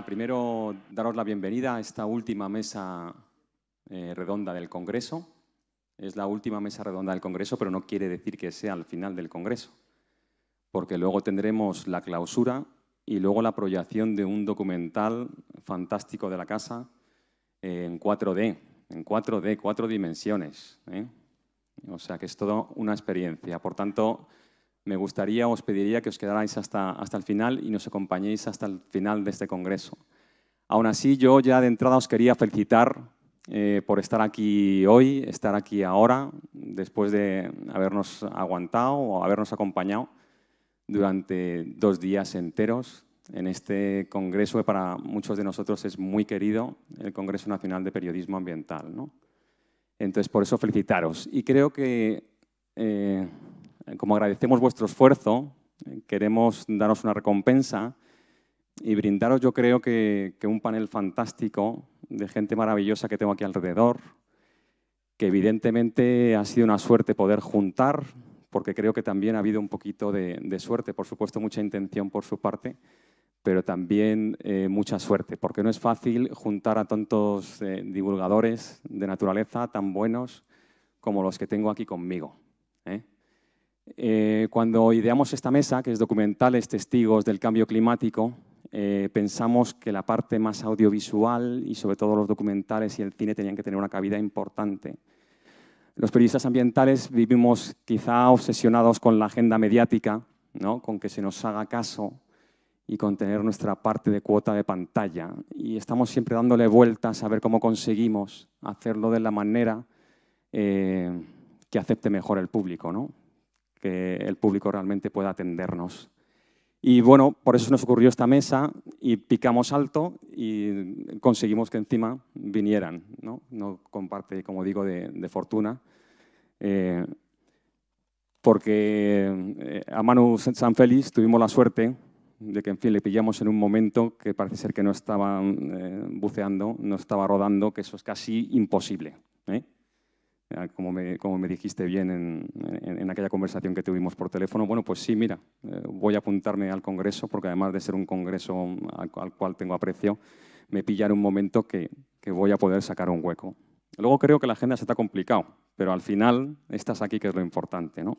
primero daros la bienvenida a esta última mesa eh, redonda del Congreso. Es la última mesa redonda del Congreso, pero no quiere decir que sea al final del Congreso, porque luego tendremos la clausura y luego la proyección de un documental fantástico de la casa eh, en 4D, en 4D, cuatro dimensiones. ¿eh? O sea que es todo una experiencia. Por tanto, me gustaría, os pediría que os quedarais hasta, hasta el final y nos acompañéis hasta el final de este congreso. Aún así, yo ya de entrada os quería felicitar eh, por estar aquí hoy, estar aquí ahora, después de habernos aguantado o habernos acompañado durante dos días enteros en este congreso que para muchos de nosotros es muy querido, el Congreso Nacional de Periodismo Ambiental. ¿no? Entonces, por eso felicitaros. Y creo que eh, eh, como agradecemos vuestro esfuerzo, eh, queremos daros una recompensa y brindaros, yo creo que, un panel fantástico de gente maravillosa que tengo aquí alrededor, que evidentemente ha sido una suerte poder juntar, porque creo que también ha habido un poquito de, suerte, por supuesto mucha intención por su parte, pero también eh, mucha suerte, porque no es fácil juntar a tantos divulgadores de naturaleza tan buenos como los que tengo aquí conmigo. ¿eh? Eh, cuando ideamos esta mesa, que es documentales, testigos del cambio climático, eh, pensamos que la parte más audiovisual y sobre todo los documentales y el cine tenían que tener una cabida importante. Los periodistas ambientales vivimos quizá obsesionados con la agenda mediática, con que se nos haga caso y con tener nuestra parte de cuota de pantalla. Y estamos siempre dándole vueltas a ver cómo conseguimos hacerlo de la manera eh, que acepte mejor el público. ¿no? que el público realmente pueda atendernos. Y bueno, por eso nos ocurrió esta mesa y picamos alto y conseguimos que encima vinieran. No, no comparte, como digo, de, fortuna. Eh, porque eh, a Manu Sanfélix tuvimos la suerte de que, en fin, le pillamos en un momento que parece ser que no estaba eh, buceando, no estaba rodando, que eso es casi imposible. ¿eh? como me, dijiste bien en, aquella conversación que tuvimos por teléfono, bueno, pues sí, mira, eh, voy a apuntarme al Congreso, porque además de ser un Congreso al, cual tengo aprecio, me pillaré un momento que, voy a poder sacar un hueco. Luego creo que la agenda se está complicado, pero al final estás aquí, que es lo importante, ¿no?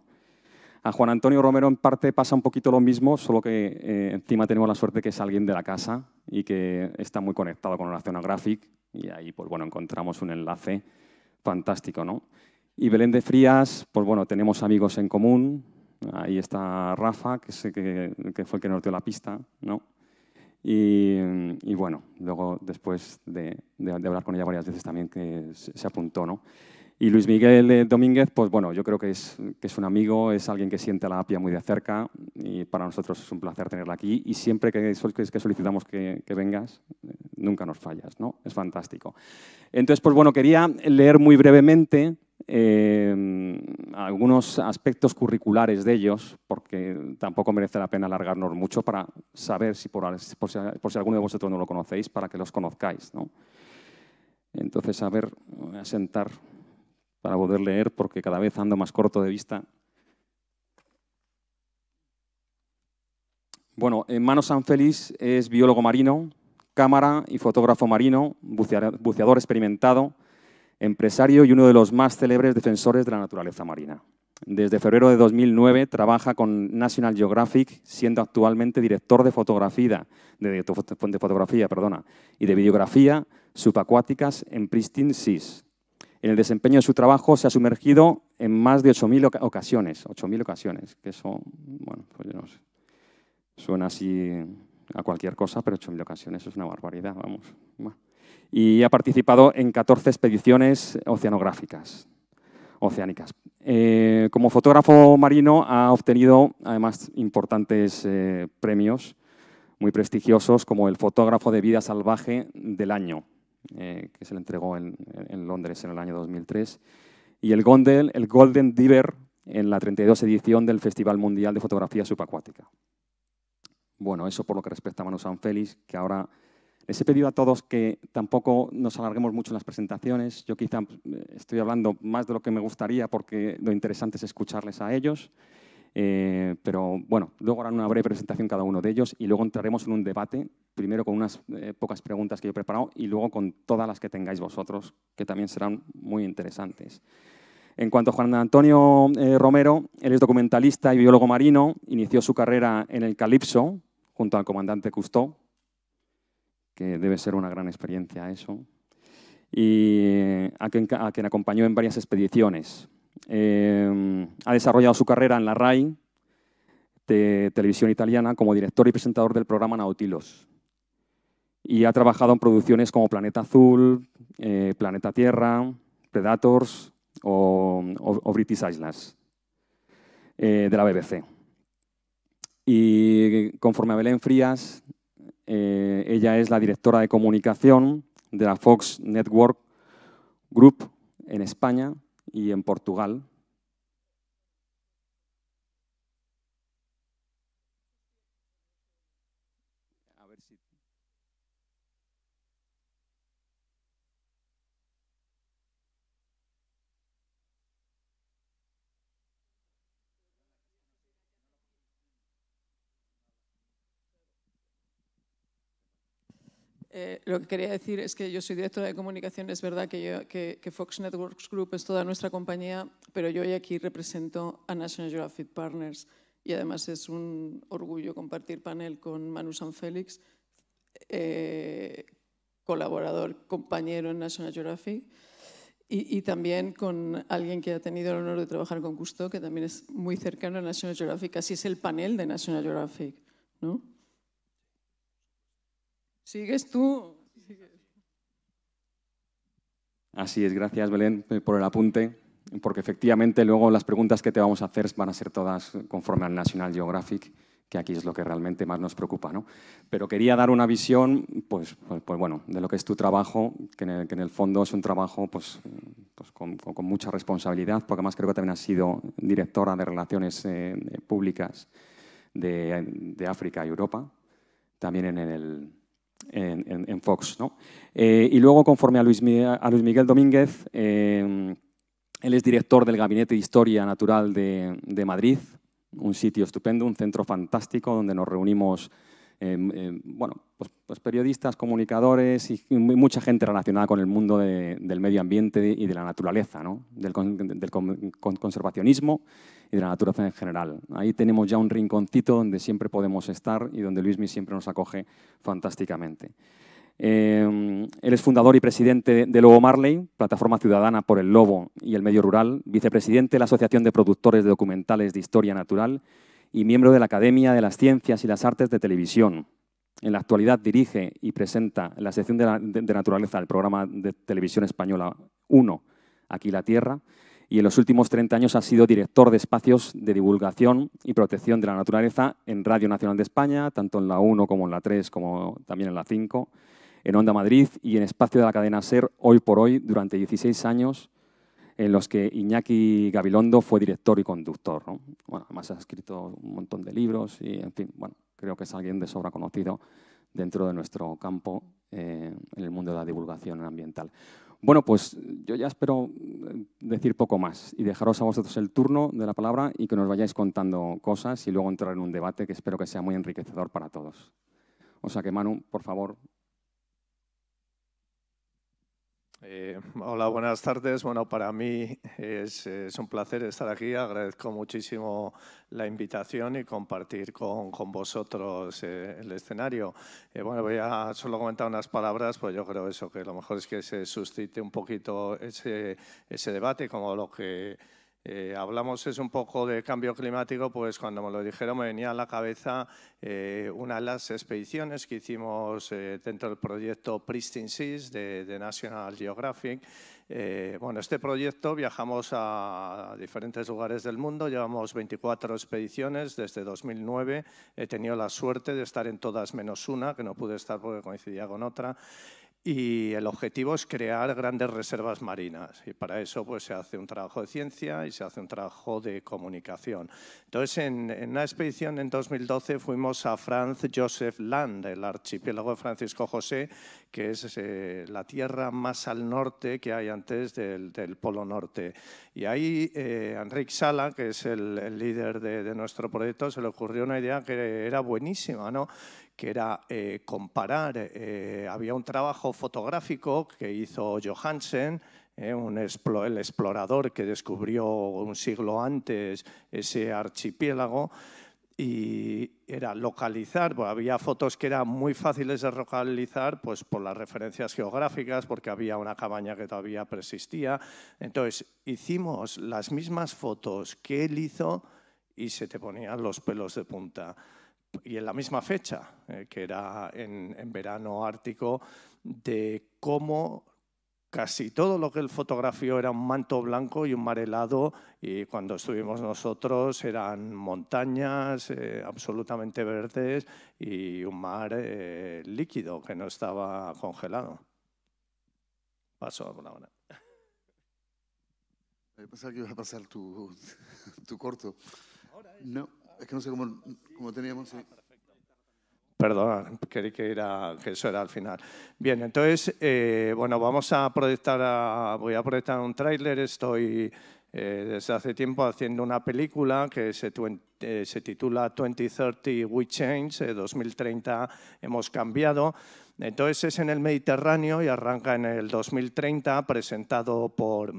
A Juan Antonio Romero en parte pasa un poquito lo mismo, solo que eh, encima tenemos la suerte que es alguien de la casa y que está muy conectado con Oración Graphic y ahí pues bueno encontramos un enlace fantástico, ¿no? Y Belén de Frías, pues bueno, tenemos amigos en común. Ahí está Rafa, que, sé que, fue el que nos la pista, ¿no? Y, bueno, luego después de, hablar con ella varias veces también que se apuntó, ¿no? Y Luis Miguel eh, Domínguez, pues bueno, yo creo que es, un amigo, es alguien que siente la APIA muy de cerca y para nosotros es un placer tenerla aquí y siempre que, solicitamos que, vengas, eh, nunca nos fallas, ¿no? Es fantástico. Entonces, pues bueno, quería leer muy brevemente eh, algunos aspectos curriculares de ellos, porque tampoco merece la pena alargarnos mucho para saber si por, si, alguno de vosotros no lo conocéis, para que los conozcáis, ¿no? Entonces, a ver, voy a sentar para poder leer porque cada vez ando más corto de vista. Bueno, Mano Félix es biólogo marino, cámara y fotógrafo marino, buceador experimentado, empresario y uno de los más célebres defensores de la naturaleza marina. Desde febrero de 2009 trabaja con National Geographic, siendo actualmente director de fotografía, de, fotografía perdona, y de videografía subacuáticas en Pristine Seas, en el desempeño de su trabajo se ha sumergido en más de 8.000 ocasiones, 8.000 ocasiones, que eso, bueno, pues no sé, suena así a cualquier cosa, pero 8.000 ocasiones es una barbaridad, vamos. Y ha participado en 14 expediciones oceanográficas, oceánicas. Eh, como fotógrafo marino ha obtenido además importantes eh, premios muy prestigiosos como el fotógrafo de vida salvaje del año eh, que se le entregó en, Londres en el año 2003, y el Golden, el Golden Diver en la 32 edición del Festival Mundial de Fotografía Subacuática. Bueno, eso por lo que respecta a Manu Sanfélix, que ahora les he pedido a todos que tampoco nos alarguemos mucho en las presentaciones. Yo quizá eh, estoy hablando más de lo que me gustaría porque lo interesante es escucharles a ellos. Eh, pero bueno, luego harán una breve presentación cada uno de ellos y luego entraremos en un debate, primero con unas eh, pocas preguntas que yo he preparado y luego con todas las que tengáis vosotros, que también serán muy interesantes. En cuanto a Juan Antonio eh, Romero, él es documentalista y biólogo marino, inició su carrera en el Calipso junto al comandante Cousteau, que debe ser una gran experiencia eso, y a quien acompañó en varias expediciones. Em, ha desarrollado su carrera en la RAI, de televisión italiana, como director y presentador del programa Nautilos. Y ha trabajado en producciones como Planeta Azul, eh, Planeta Tierra, Predators o, British Islands eh, de la BBC. Y conforme a Belén Frías, eh, ella es la directora de comunicación de la Fox Network Group en España y en Portugal, Eh, lo que quería decir es que yo soy directora de comunicación, es verdad que, Fox Networks Group es toda nuestra compañía, pero yo hoy aquí represento a National Geographic Partners y además es un orgullo compartir panel con Manu San Félix, eh, colaborador, compañero en National Geographic. Y, y, también con alguien que ha tenido el honor de trabajar con Gusto, que también es muy cercano a National Geographic, así es el panel de National Geographic. ¿no? Sigues tú. Así es, gracias Belén eh, por el apunte, porque efectivamente luego las preguntas que te vamos a hacer van a ser todas conforme al National Geographic, que aquí es lo que realmente más nos preocupa. Pero quería dar una visión pues, pues, pues, bueno, de lo que es tu trabajo, que en el, fondo es un trabajo pues, pues con, mucha responsabilidad, porque además creo que también has sido directora de Relaciones eh, Públicas de África y Europa, también en el en, Fox. Eh, y luego, conforme a Luis, a Luis Miguel Domínguez, eh, él es director del Gabinete de Historia Natural de, de Madrid, un sitio estupendo, un centro fantástico donde nos reunimos Em, em, bueno, pues, pues, periodistas, comunicadores y mucha gente relacionada con el mundo del medio ambiente y de la naturaleza, ¿no? del, conservacionismo y de la naturaleza en general. Ahí tenemos ya un rinconcito donde siempre podemos estar y donde Luismi siempre nos acoge fantásticamente. Em, él es fundador y presidente de Lobo Marley, plataforma ciudadana por el lobo y el medio rural, vicepresidente de la Asociación de Productores de Documentales de Historia Natural y miembro de la Academia de las Ciencias y las Artes de Televisión. En la actualidad dirige y presenta la sección de, Naturaleza del programa de televisión española 1, Aquí la Tierra, y en los últimos 30 años ha sido director de espacios de divulgación y protección de la naturaleza en Radio Nacional de España, tanto en la 1 como en la 3, como también en la 5, en Onda Madrid y en Espacio de la cadena SER hoy por hoy durante 16 años en los que Iñaki Gabilondo fue director y conductor. además ha escrito un montón de libros y, en fin, bueno, creo que es alguien de sobra conocido dentro de nuestro campo eh, en el mundo de la divulgación ambiental. Bueno, pues yo ya espero eh, decir poco más y dejaros a vosotros el turno de la palabra y que nos vayáis contando cosas y luego entrar en un debate que espero que sea muy enriquecedor para todos. O sea que Manu, por favor, eh, hola, buenas tardes. Bueno, para mí es, un placer estar aquí. Agradezco muchísimo la invitación y compartir con, vosotros eh, el escenario. Eh, bueno, voy a solo comentar unas palabras, pues yo creo eso, que lo mejor es que se suscite un poquito ese, ese debate, como lo que eh, hablamos es un poco de cambio climático, pues cuando me lo dijeron me venía a la cabeza eh, una de las expediciones que hicimos eh, dentro del proyecto Pristine Seas de, de National Geographic. bueno, este proyecto viajamos a diferentes lugares del mundo, llevamos 24 expediciones desde 2009. He tenido la suerte de estar en todas menos una, que no pude estar porque coincidía con otra y el objetivo es crear grandes reservas marinas. Y para eso pues, se hace un trabajo de ciencia y se hace un trabajo de comunicación. Entonces, en, una expedición en 2012 fuimos a Franz Josef Land, el archipiélago de Francisco José, que es eh, la tierra más al norte que hay antes del, Polo Norte. Y ahí eh, Enrique Sala, que es el, líder de, de, nuestro proyecto, se le ocurrió una idea que era buenísima, ¿no? que era eh, comparar, eh, había un trabajo fotográfico que hizo Johansen, eh, un el explorador que descubrió un siglo antes ese archipiélago, y era localizar, había fotos que eran muy fáciles de localizar pues, por las referencias geográficas, porque había una cabaña que todavía persistía. Entonces, hicimos las mismas fotos que él hizo y se te ponían los pelos de punta y en la misma fecha, eh, que era en, en, verano ártico, de cómo casi todo lo que él fotografió era un manto blanco y un mar helado, y cuando estuvimos nosotros eran montañas eh, absolutamente verdes y un mar eh, líquido que no estaba congelado. Paso por Me Pensaba que ibas a pasar tu, tu corto. No. Es que no sé cómo, teníamos. Perdón, quería que, era, que eso era al final. Bien, entonces, eh, bueno, vamos a proyectar, voy a proyectar un tráiler. Estoy eh, desde hace tiempo haciendo una película que se, eh, se titula 2030 We Change, 2030 hemos cambiado. Entonces es en el Mediterráneo y arranca en el 2030, presentado por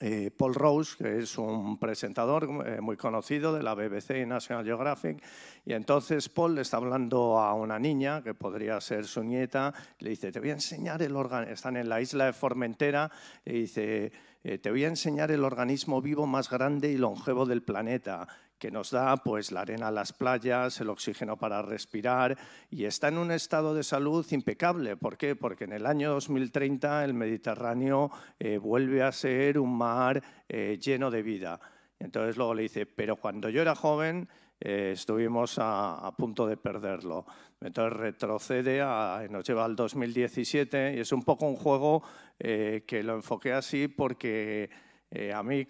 eh, Paul Rose, que es un presentador eh, muy conocido de la BBC y National Geographic, y entonces Paul le está hablando a una niña, que podría ser su nieta, le dice, te voy a enseñar el están en la isla de Formentera, y dice, eh, te voy a enseñar el organismo vivo más grande y longevo del planeta que nos da pues, la arena a las playas, el oxígeno para respirar y está en un estado de salud impecable. ¿Por qué? Porque en el año 2030 el Mediterráneo eh, vuelve a ser un mar eh, lleno de vida. Entonces luego le dice, pero cuando yo era joven eh, estuvimos a, punto de perderlo. Entonces retrocede, a, nos lleva al 2017 y es un poco un juego que lo enfoqué así porque eh, a mí,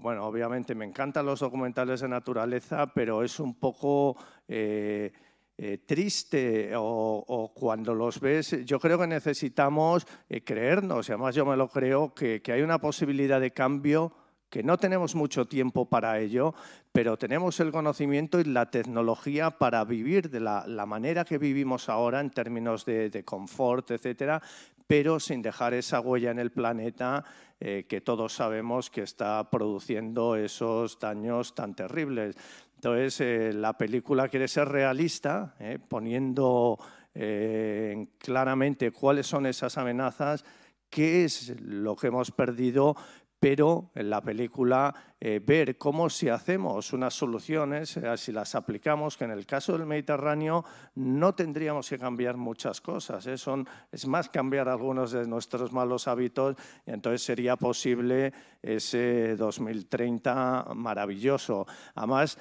bueno, obviamente me encantan los documentales de naturaleza, pero es un poco eh, eh, triste o, cuando los ves, yo creo que necesitamos creernos, y además yo me lo creo, que, hay una posibilidad de cambio que no tenemos mucho tiempo para ello, pero tenemos el conocimiento y la tecnología para vivir de la, manera que vivimos ahora en términos de, de confort, etcétera, pero sin dejar esa huella en el planeta eh, que todos sabemos que está produciendo esos daños tan terribles. Entonces, eh, la película quiere ser realista, eh, poniendo claramente cuáles son esas amenazas, qué es lo que hemos perdido, pero en la película eh, ver cómo si hacemos unas soluciones, eh, si las aplicamos, que en el caso del Mediterráneo no tendríamos que cambiar muchas cosas, eh, es más cambiar algunos de nuestros malos hábitos, y entonces sería posible ese 2030 maravilloso. Además,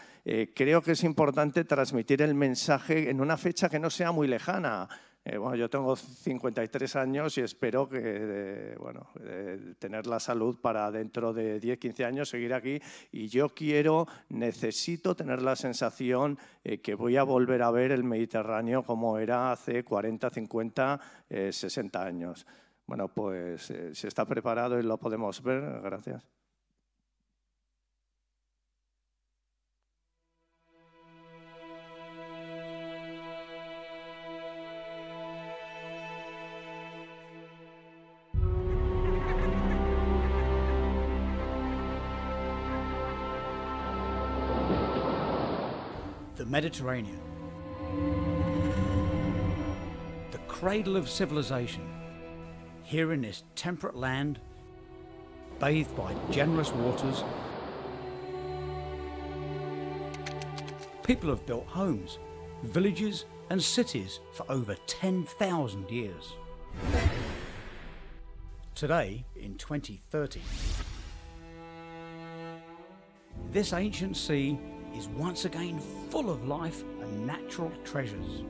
creo que es importante transmitir el mensaje en una fecha que no sea muy lejana. Eh, bueno, yo tengo 53 años y espero que, eh, bueno, eh, tener la salud para dentro de 10, 15 años seguir aquí. Y yo quiero, necesito tener la sensación que voy a volver a ver el Mediterráneo como era hace 40, 50, 60 años. Bueno, pues se está preparado y lo podemos ver. Gracias. Mediterranean. The cradle of civilization, here in this temperate land, bathed by generous waters, people have built homes, villages and cities for over 10,000 years. Today, in 2030, this ancient sea is once again full of life and natural treasures.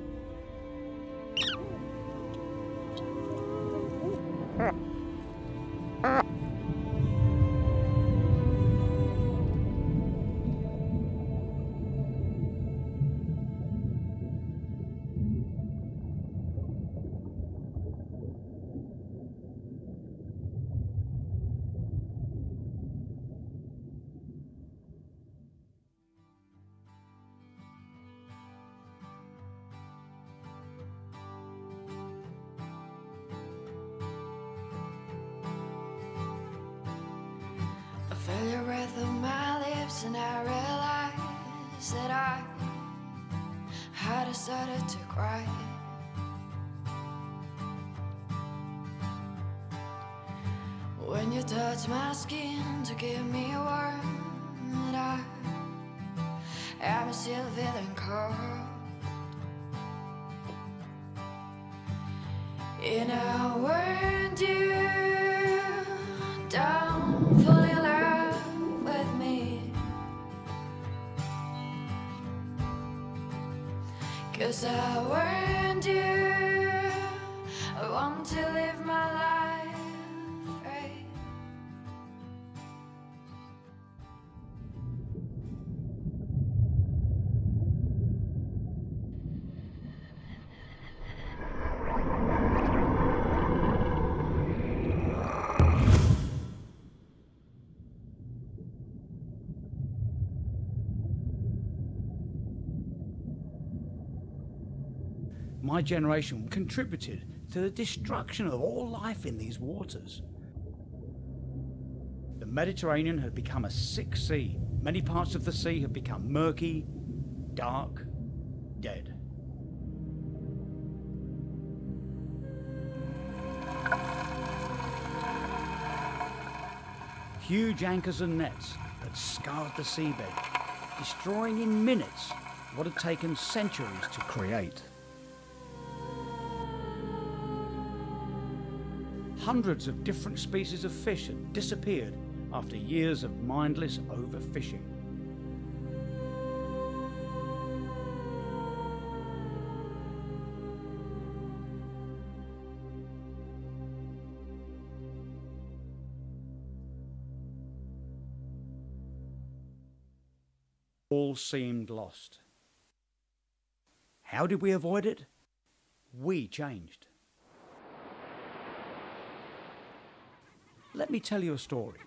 feel your breath on my lips and I realize that I had decided to cry When you touch my skin to give me warmth and I am still feeling cold In a world you don't Cause I warned you I want to live my generation contributed to the destruction of all life in these waters. The Mediterranean had become a sick sea. Many parts of the sea had become murky, dark, dead. Huge anchors and nets had scarred the seabed, destroying in minutes what had taken centuries to create. Hundreds of different species of fish had disappeared after years of mindless overfishing. All seemed lost. How did we avoid it? We changed. let me tell you a story.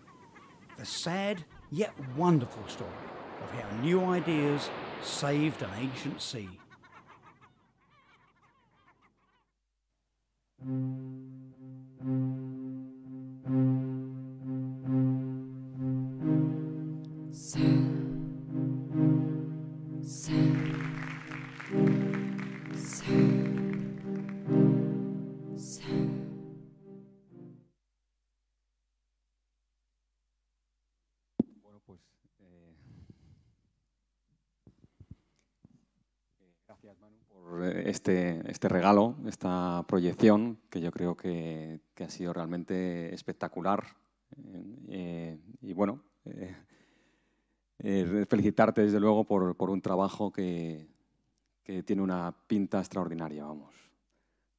The sad yet wonderful story of how new ideas saved an ancient sea. Este, este, regalo, esta proyección, que yo creo que, ha sido realmente espectacular. Eh, eh, y bueno, eh, felicitarte desde luego por, un trabajo que, tiene una pinta extraordinaria, vamos.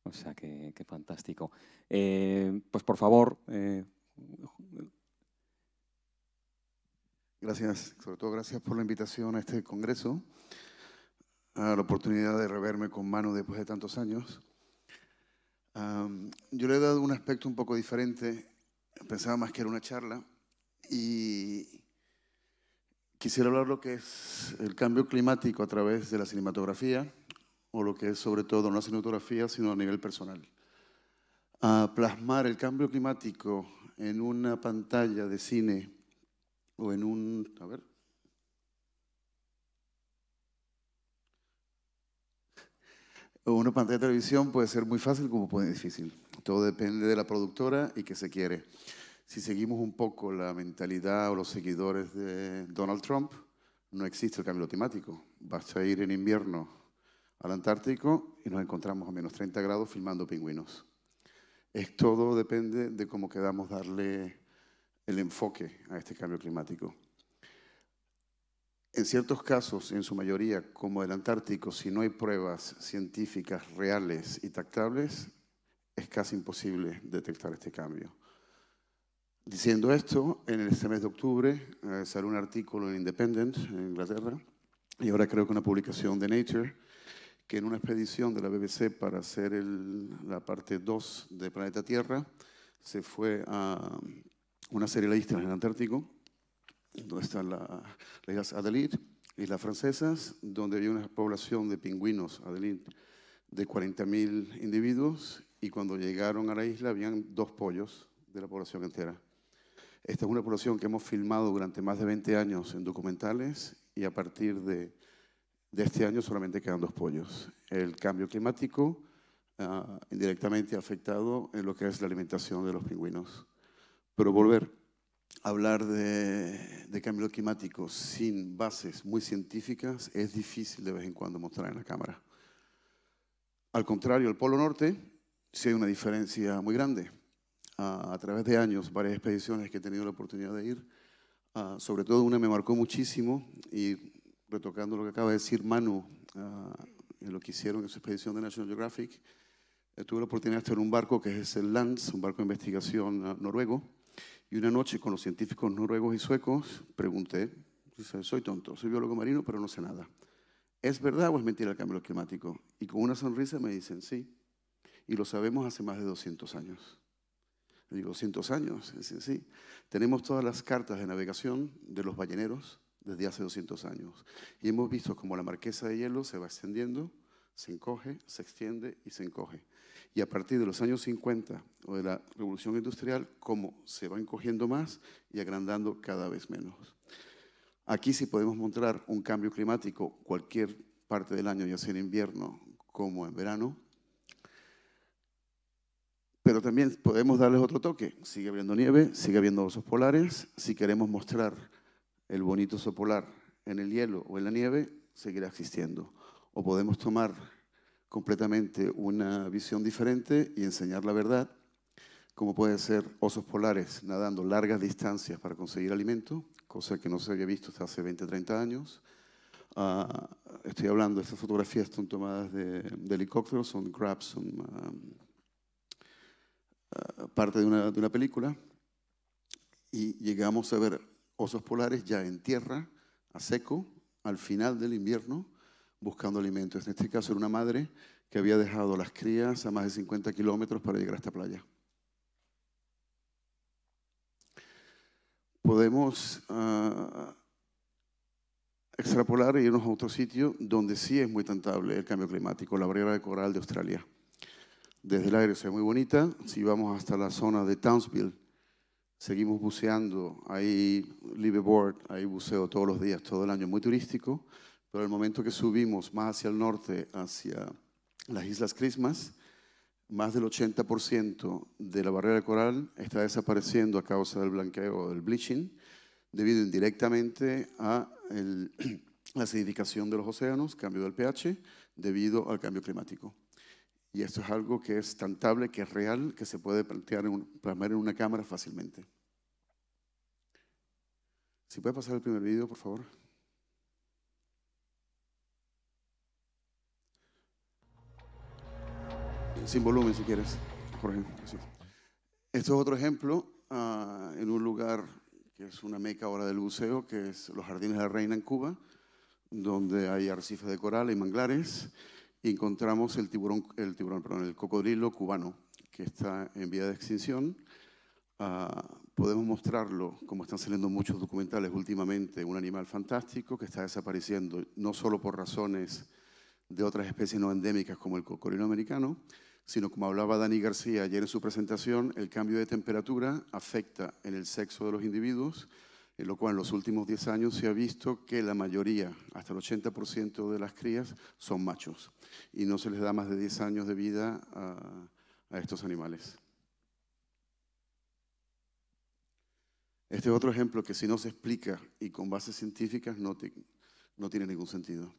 O sea, que, fantástico. pues por favor. Gracias, sobre todo gracias por la invitación a este congreso la oportunidad de reverme con mano después de tantos años. yo le he dado un aspecto un poco diferente, pensaba más que era una charla, y quisiera hablar lo que es el cambio climático a través de la cinematografía, o lo que es sobre todo no la cinematografía, sino a nivel personal. A plasmar el cambio climático en una pantalla de cine o en un... A ver, una pantalla de televisión puede ser muy fácil como puede ser difícil. Todo depende de la productora y qué se quiere. Si seguimos un poco la mentalidad o los seguidores de Donald Trump, no existe el cambio climático. Basta ir en invierno al Antártico y nos encontramos a menos 30 grados filmando pingüinos. Es, todo depende de cómo queramos darle el enfoque a este cambio climático en ciertos casos, en su mayoría, como el Antártico, si no hay pruebas científicas reales y tactables, es casi imposible detectar este cambio. Diciendo esto, en este mes de octubre eh, salió un artículo en Independent, en Inglaterra, y ahora creo que una publicación de Nature, que en una expedición de la BBC para hacer la parte 2 de Planeta Tierra, se fue a una serie de islas en el Antártico donde está la, las islas y las francesas, donde había una población de pingüinos Adelir, de 40.000 individuos y cuando llegaron a la isla habían dos pollos de la población entera. Esta es una población que hemos filmado durante más de 20 años en documentales y a partir de, este año solamente quedan dos pollos. El cambio climático ah, indirectamente ha afectado en lo que es la alimentación de los pingüinos. Pero volver hablar de, de, cambio climático sin bases muy científicas es difícil de vez en cuando mostrar en la cámara. Al contrario, el Polo Norte sí hay una diferencia muy grande. Ah, a través de años, varias expediciones que he tenido la oportunidad de ir, ah, sobre todo una me marcó muchísimo y retocando lo que acaba de decir Manu, ah, en lo que hicieron en su expedición de National Geographic, eh, tuve la oportunidad de estar en un barco que es el Lance, un barco de investigación noruego, y una noche con los científicos noruegos y suecos pregunté, soy tonto, soy biólogo marino, pero no sé nada. ¿Es verdad o es mentira el cambio climático? Y con una sonrisa me dicen, sí. Y lo sabemos hace más de 200 años. Le digo, 200 años, dicen, sí. Tenemos todas las cartas de navegación de los balleneros desde hace 200 años. Y hemos visto cómo la marquesa de hielo se va extendiendo, se encoge, se extiende y se encoge. Y a partir de los años 50 o de la revolución industrial, cómo se va encogiendo más y agrandando cada vez menos. Aquí sí podemos mostrar un cambio climático cualquier parte del año, ya sea en invierno como en verano, pero también podemos darles otro toque. Sigue habiendo nieve, sigue habiendo osos polares. Si queremos mostrar el bonito oso polar en el hielo o en la nieve, seguirá existiendo. O podemos tomar completamente una visión diferente y enseñar la verdad, como pueden ser osos polares nadando largas distancias para conseguir alimento, cosa que no se había visto hasta hace 20, 30 años. Ah, estoy hablando, estas fotografías son tomadas de, helicópteros, son grabs, son ah, ah, parte de una película. Y llegamos a ver osos polares ya en tierra, a seco, al final del invierno, buscando alimentos. En este caso era una madre que había dejado las crías a más de 50 kilómetros para llegar a esta playa. Podemos ah, extrapolar y e irnos a otro sitio donde sí es muy tentable el cambio climático, la barrera de coral de Australia. Desde el aire se ve muy bonita. Si vamos hasta la zona de Townsville, seguimos buceando. Hay liveboard, board, hay buceo todos los días, todo el año, muy turístico pero el momento que subimos más hacia el norte, hacia las Islas Crismas, más del 80% de la barrera coral está desapareciendo a causa del blanqueo, del bleaching, debido indirectamente a la acidificación de los océanos, cambio del pH, debido al cambio climático. Y esto es algo que es tantable, que es real, que se puede plantear en plasmar en una cámara fácilmente. Si puede pasar el primer vídeo, por favor. Sin volumen, si quieres, por Jorge. Esto es otro ejemplo ah, en un lugar que es una meca ahora del buceo, que es los Jardines de la Reina en Cuba, donde hay arrecifes de coral y manglares, encontramos el tiburón, el tiburón, perdón, el cocodrilo cubano, que está en vía de extinción. Ah, podemos mostrarlo, como están saliendo muchos documentales últimamente, un animal fantástico que está desapareciendo, no solo por razones de otras especies no endémicas como el cocodrilo americano, sino como hablaba Dani García ayer en su presentación, el cambio de temperatura afecta en el sexo de los individuos, en lo cual en los últimos 10 años se ha visto que la mayoría, hasta el 80% de las crías, son machos y no se les da más de 10 años de vida a, estos animales. Este es otro ejemplo que si no se explica y con bases científicas no tiene ningún sentido.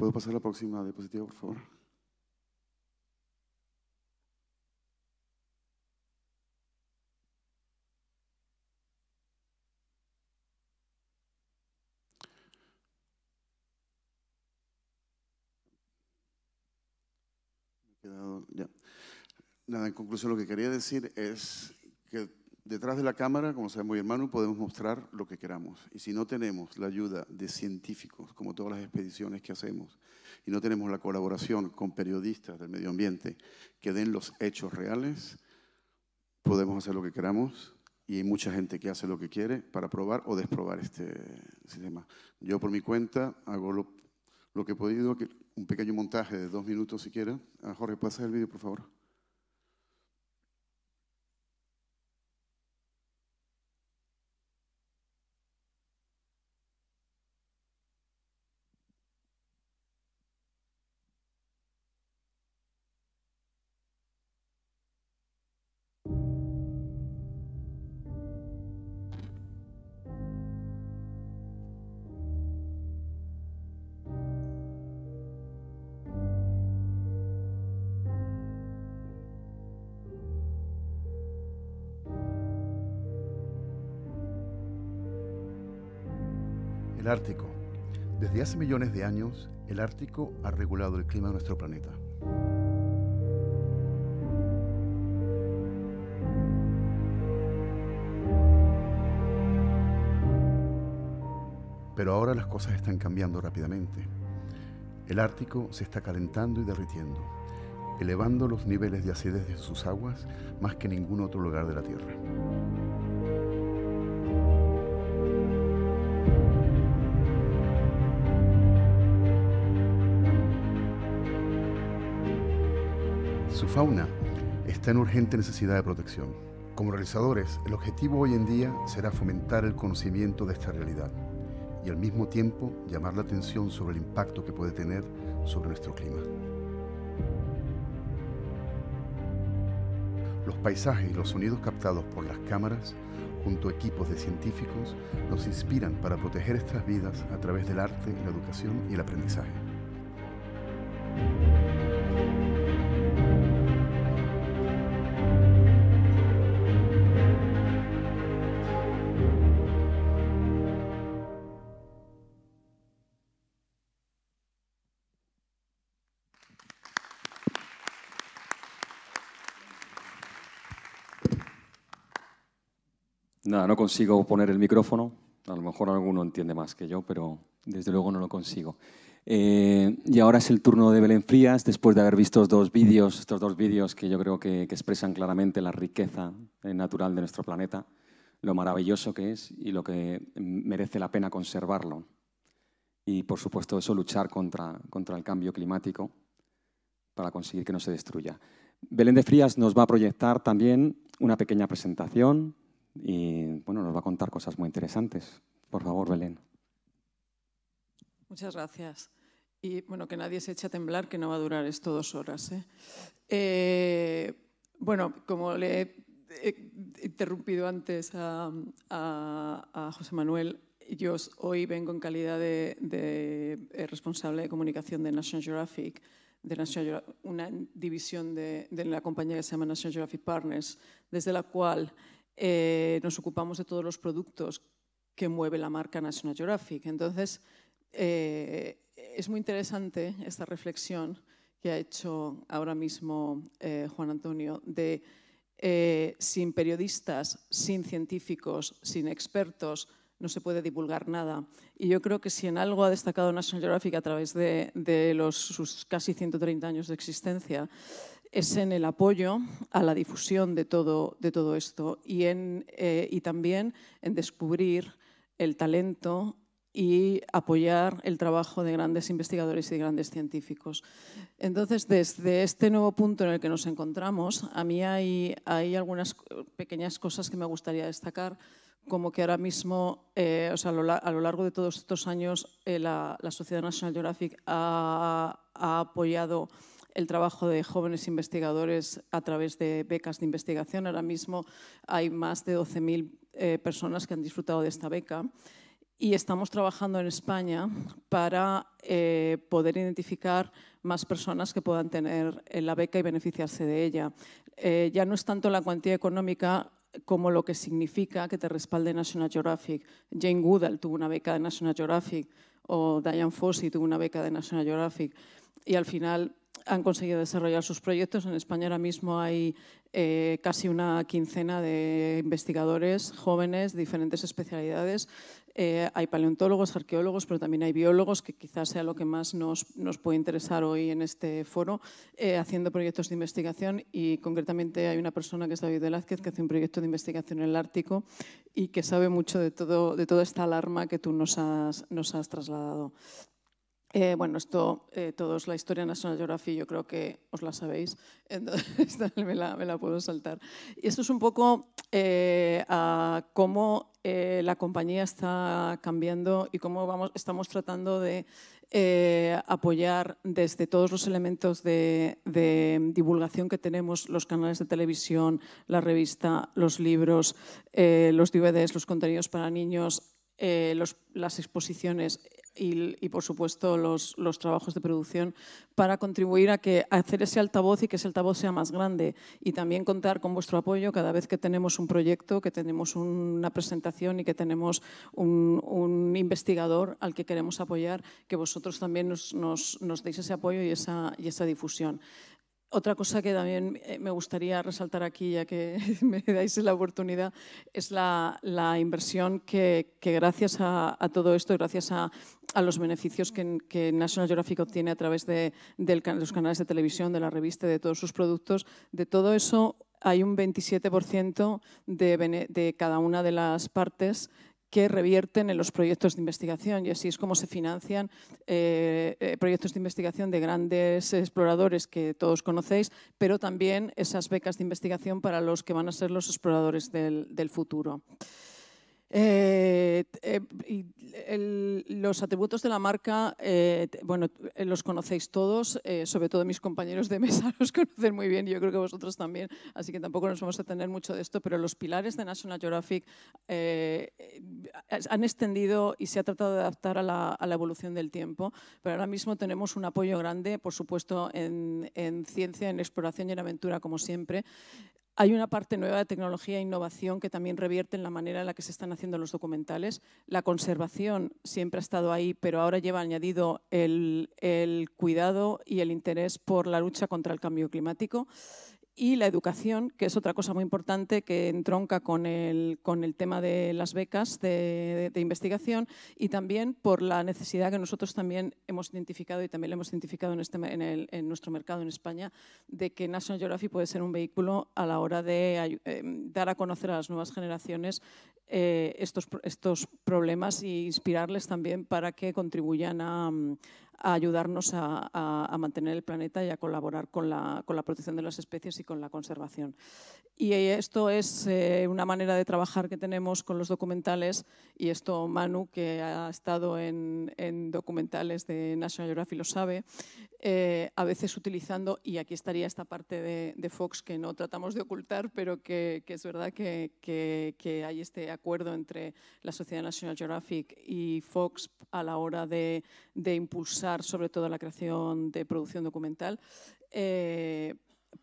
¿Puedo pasar a la próxima diapositiva, por favor? Ya. Nada, en conclusión lo que quería decir es que detrás de la cámara, como sabemos, hermano, podemos mostrar lo que queramos. Y si no tenemos la ayuda de científicos, como todas las expediciones que hacemos, y no tenemos la colaboración con periodistas del medio ambiente que den los hechos reales, podemos hacer lo que queramos. Y hay mucha gente que hace lo que quiere para probar o desprobar este sistema. Yo por mi cuenta hago lo, que he podido, un pequeño montaje de dos minutos si ah, Jorge, ¿puedes hacer el vídeo, por favor? Ártico. Desde hace millones de años, el Ártico ha regulado el clima de nuestro planeta. Pero ahora las cosas están cambiando rápidamente. El Ártico se está calentando y derritiendo, elevando los niveles de acidez de sus aguas más que ningún otro lugar de la Tierra. fauna está en urgente necesidad de protección. Como realizadores, el objetivo hoy en día será fomentar el conocimiento de esta realidad y al mismo tiempo llamar la atención sobre el impacto que puede tener sobre nuestro clima. Los paisajes y los sonidos captados por las cámaras, junto a equipos de científicos, nos inspiran para proteger estas vidas a través del arte, la educación y el aprendizaje. consigo poner el micrófono. A lo mejor alguno entiende más que yo, pero desde luego no lo consigo. Eh, y ahora es el turno de Belén Frías, después de haber visto dos vídeos, estos dos vídeos que yo creo que, que expresan claramente la riqueza eh, natural de nuestro planeta, lo maravilloso que es y lo que merece la pena conservarlo. Y por supuesto eso, luchar contra, contra el cambio climático para conseguir que no se destruya. Belén de Frías nos va a proyectar también una pequeña presentación y bueno, nos va a contar cosas muy interesantes. Por favor, Belén. Muchas gracias. Y bueno, que nadie se eche a temblar, que no va a durar esto dos horas. ¿eh? Eh, bueno, como le he interrumpido antes a, José Manuel, yo hoy vengo en calidad de, eh, responsable de comunicación de National Geographic, de una división de, de la compañía que se llama National Geographic Partners, desde la cual eh, nos ocupamos de todos los productos que mueve la marca National Geographic. Entonces, eh, es muy interesante esta reflexión que ha hecho ahora mismo eh, Juan Antonio de sin periodistas, sin científicos, sin expertos, no se puede divulgar nada. Y yo creo que si en algo ha destacado National Geographic a través de, sus casi 130 años de existencia, es en el apoyo a la difusión de todo, de todo esto y, en, eh, y también en descubrir el talento y apoyar el trabajo de grandes investigadores y de grandes científicos. Entonces, desde este nuevo punto en el que nos encontramos, a mí hay, hay algunas pequeñas cosas que me gustaría destacar, como que ahora mismo, eh, o sea, a, lo, largo de todos estos años, eh, la, Sociedad National Geographic ha apoyado el trabajo de jóvenes investigadores a través de becas de investigación. Ahora mismo hay más de 12.000 eh, personas que han disfrutado de esta beca y estamos trabajando en España para eh, poder identificar más personas que puedan tener eh, la beca y beneficiarse de ella. ya no es tanto la cuantía económica como lo que significa que te respalde National Geographic. Jane Goodall tuvo una beca de National Geographic o Diane Fossey tuvo una beca de National Geographic y al final han conseguido desarrollar sus proyectos. En España ahora mismo hay eh, casi una quincena de investigadores jóvenes de diferentes especialidades. Eh, hay paleontólogos, arqueólogos, pero también hay biólogos, que quizás sea lo que más nos, nos puede interesar hoy en este foro, eh, haciendo proyectos de investigación y concretamente hay una persona que es David Velázquez que hace un proyecto de investigación en el Ártico y que sabe mucho de, todo, de toda esta alarma que tú nos has, nos has trasladado. Eh, bueno, esto, eh, todos la historia de National Geography, yo creo que os la sabéis, me la, puedo saltar. Y esto es un poco eh, a cómo la compañía está cambiando y cómo estamos tratando de apoyar desde todos los elementos de, divulgación que tenemos, los canales de televisión, la revista, los libros, los DVDs, los contenidos para niños, eh, las exposiciones y, por supuesto, los, trabajos de producción para contribuir a, que, hacer ese altavoz y que ese altavoz sea más grande. Y también contar con vuestro apoyo cada vez que tenemos un proyecto, que tenemos una presentación y que tenemos un, investigador al que queremos apoyar, que vosotros también nos, deis ese apoyo y esa difusión. Otra cosa que también eh, me gustaría resaltar aquí, ya que me dais la oportunidad, es la, inversión que, gracias a, todo esto, gracias a, los beneficios que, National Geographic obtiene a través de, los canales de televisión, de la revista, de todos sus productos, de todo eso hay un 27% de, de, cada una de las partes que revierten en los proyectos de investigación y así es como se financian eh, eh, proyectos de investigación de grandes exploradores que todos conocéis, pero también esas becas de investigación para los que van a ser los exploradores del futuro. Eh, eh, los atributos de la marca, eh, bueno, los conocéis todos, sobre todo mis compañeros de mesa los conocen muy bien, yo creo que vosotros también, así que tampoco nos vamos a tener mucho de esto, pero los pilares de National Geographic han extendido y se ha tratado de adaptar a la, evolución del tiempo, pero ahora mismo tenemos un apoyo grande, por supuesto, en, en ciencia, en exploración y en aventura, como siempre. Hay una parte nueva de tecnología e innovación que también revierte en la manera en la que se están haciendo los documentales. La conservación siempre ha estado ahí, pero ahora lleva añadido el, cuidado y el interés por la lucha contra el cambio climático y la educación, que es otra cosa muy importante que entronca con el, con el tema de las becas de, investigación y también por la necesidad que nosotros también hemos identificado y también la hemos identificado en, este, en, nuestro mercado en España, de que National Geographic puede ser un vehículo a la hora de eh, dar a conocer a las nuevas generaciones eh, estos, estos problemas e inspirarles también para que contribuyan a, a ayudarnos a, mantener el planeta y a colaborar con la, protección de las especies y con la conservación. Y esto es eh, una manera de trabajar que tenemos con los documentales y esto Manu, que ha estado en, documentales de National Geographic, lo sabe, eh, a veces utilizando, y aquí estaría esta parte de, Fox que no tratamos de ocultar, pero que, es verdad que, hay este acuerdo entre la Sociedad National Geographic y Fox a la hora de impulsar sobre todo la creación de producción documental eh,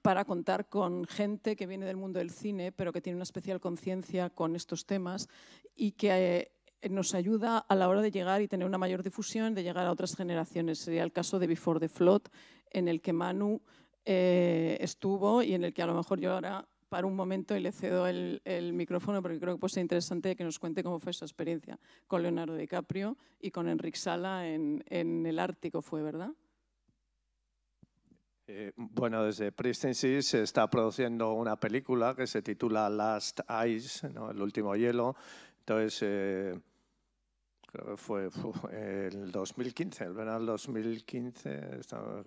para contar con gente que viene del mundo del cine, pero que tiene una especial conciencia con estos temas y que eh, nos ayuda a la hora de llegar y tener una mayor difusión, de llegar a otras generaciones. Sería el caso de Before the Flood, en el que Manu eh, estuvo y en el que a lo mejor yo ahora para un momento y le cedo el, micrófono porque creo que puede ser interesante que nos cuente cómo fue su experiencia con Leonardo DiCaprio y con Enrique Sala en, el Ártico, ¿fue verdad? Eh, bueno, desde Pristensis se está produciendo una película que se titula Last Ice, El último hielo. Entonces, eh, eh, fue, el 2015, el verano 2015,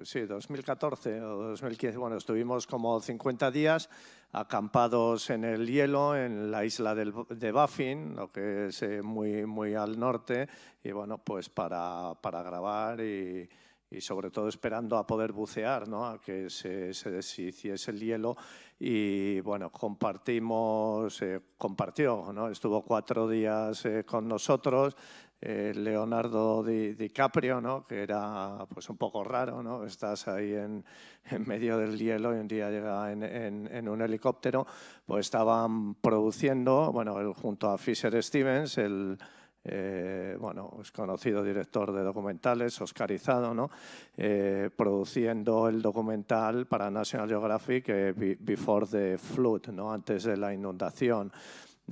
sí, 2014 o 2015. Bueno, estuvimos como 50 días acampados en el hielo, en la isla del, de Baffin, lo que es eh, muy, muy al norte, y bueno, pues para, para grabar y, y sobre todo esperando a poder bucear, ¿no? a que se, se deshiciese el hielo. Y bueno, compartimos, eh, compartió, ¿no? estuvo cuatro días con nosotros, eh, Leonardo DiCaprio, ¿no? que era pues, un poco raro, ¿no? estás ahí en, medio del hielo y un día llega en, un helicóptero, pues estaban produciendo, bueno, junto a Fisher Stevens, el, eh, bueno, es conocido director de documentales, oscarizado, ¿no? Eh, produciendo el documental para National Geographic Before the Flood, ¿no? antes de la inundación.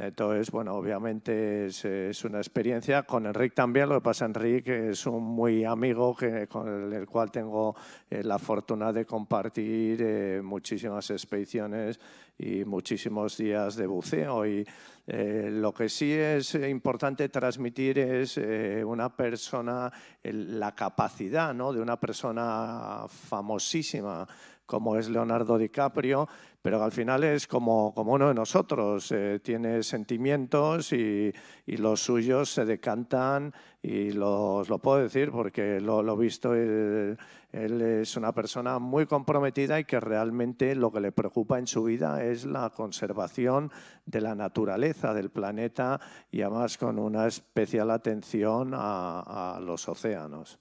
Entonces, bueno, obviamente es, una experiencia. Con Enrique también, lo que pasa, Enric es un muy amigo con el, cual tengo eh, la fortuna de compartir eh, muchísimas expediciones y muchísimos días de buceo. Y eh, lo que sí es importante transmitir es una persona, la capacidad ¿no? de una persona famosísima como es Leonardo DiCaprio, pero al final es como, uno de nosotros, eh, tiene sentimientos y, los suyos se decantan y los, lo puedo decir porque lo he visto, eh, él, es una persona muy comprometida y que realmente lo que le preocupa en su vida es la conservación de la naturaleza, del planeta y además con una especial atención a los océanos.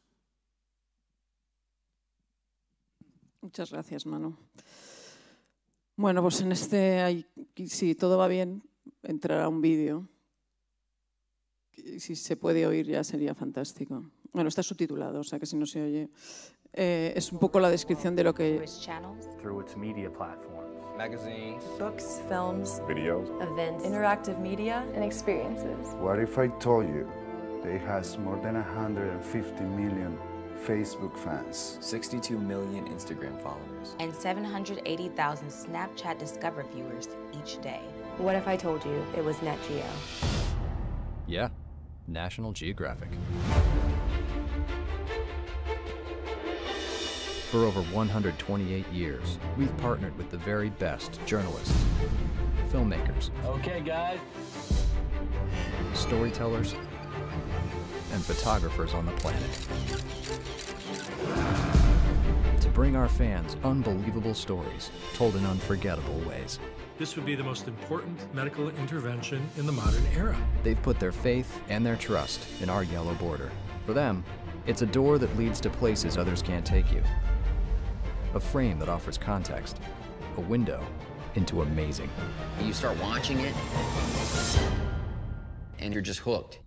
Muchas gracias, Manu. Bueno, pues en este, hay, si todo va bien, entrará un vídeo. Si se puede oír ya sería fantástico. Bueno, está subtitulado, o sea que si no se oye, eh, es un poco la descripción de lo que... Through its media platforms. Magazines. Books, films. Videos. Events. Interactive media. And experiences. What if I told you it has more than 150 million Facebook fans, 62 million Instagram followers, and 780,000 Snapchat Discover viewers each day. What if I told you it was Net Geo? Yeah, National Geographic. For over 128 years, we've partnered with the very best journalists, filmmakers, okay, guys, storytellers, and photographers on the planet. To bring our fans unbelievable stories told in unforgettable ways. This would be the most important medical intervention in the modern era. They've put their faith and their trust in our yellow border. For them, it's a door that leads to places others can't take you, a frame that offers context, a window into amazing. You start watching it, and you're just hooked.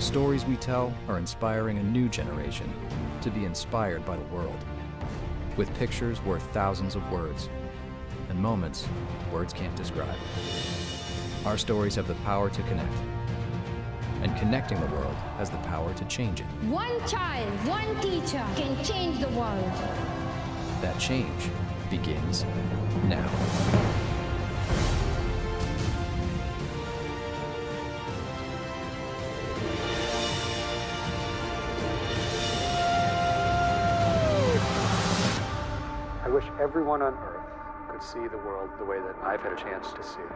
The stories we tell are inspiring a new generation to be inspired by the world, with pictures worth thousands of words and moments words can't describe. Our stories have the power to connect, and connecting the world has the power to change it. One child, one teacher can change the world. That change begins now. everyone on Earth could see the world the way that I've had a chance to see it.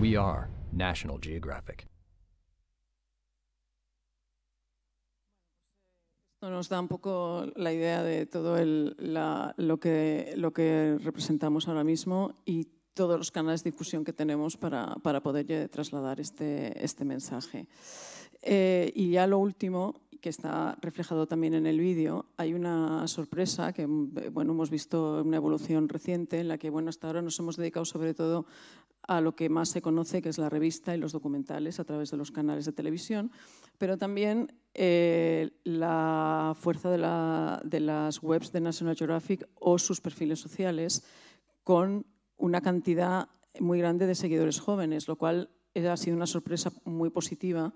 We are National Geographic. Esto nos da un poco la idea de todo el, la, lo, que, lo que representamos ahora mismo y todos los canales de difusión que tenemos para, para poder trasladar este, este mensaje. Eh, y ya lo último, que está reflejado también en el vídeo, hay una sorpresa que mm, bueno, hemos visto una evolución reciente en la que bueno, hasta ahora nos hemos dedicado sobre todo a lo que más se conoce, que es la revista y los documentales a través de los canales de televisión, pero también eh, la fuerza de, de las webs de National Geographic o sus perfiles sociales con una cantidad muy grande de seguidores jóvenes, lo cual eh, ha sido una sorpresa muy positiva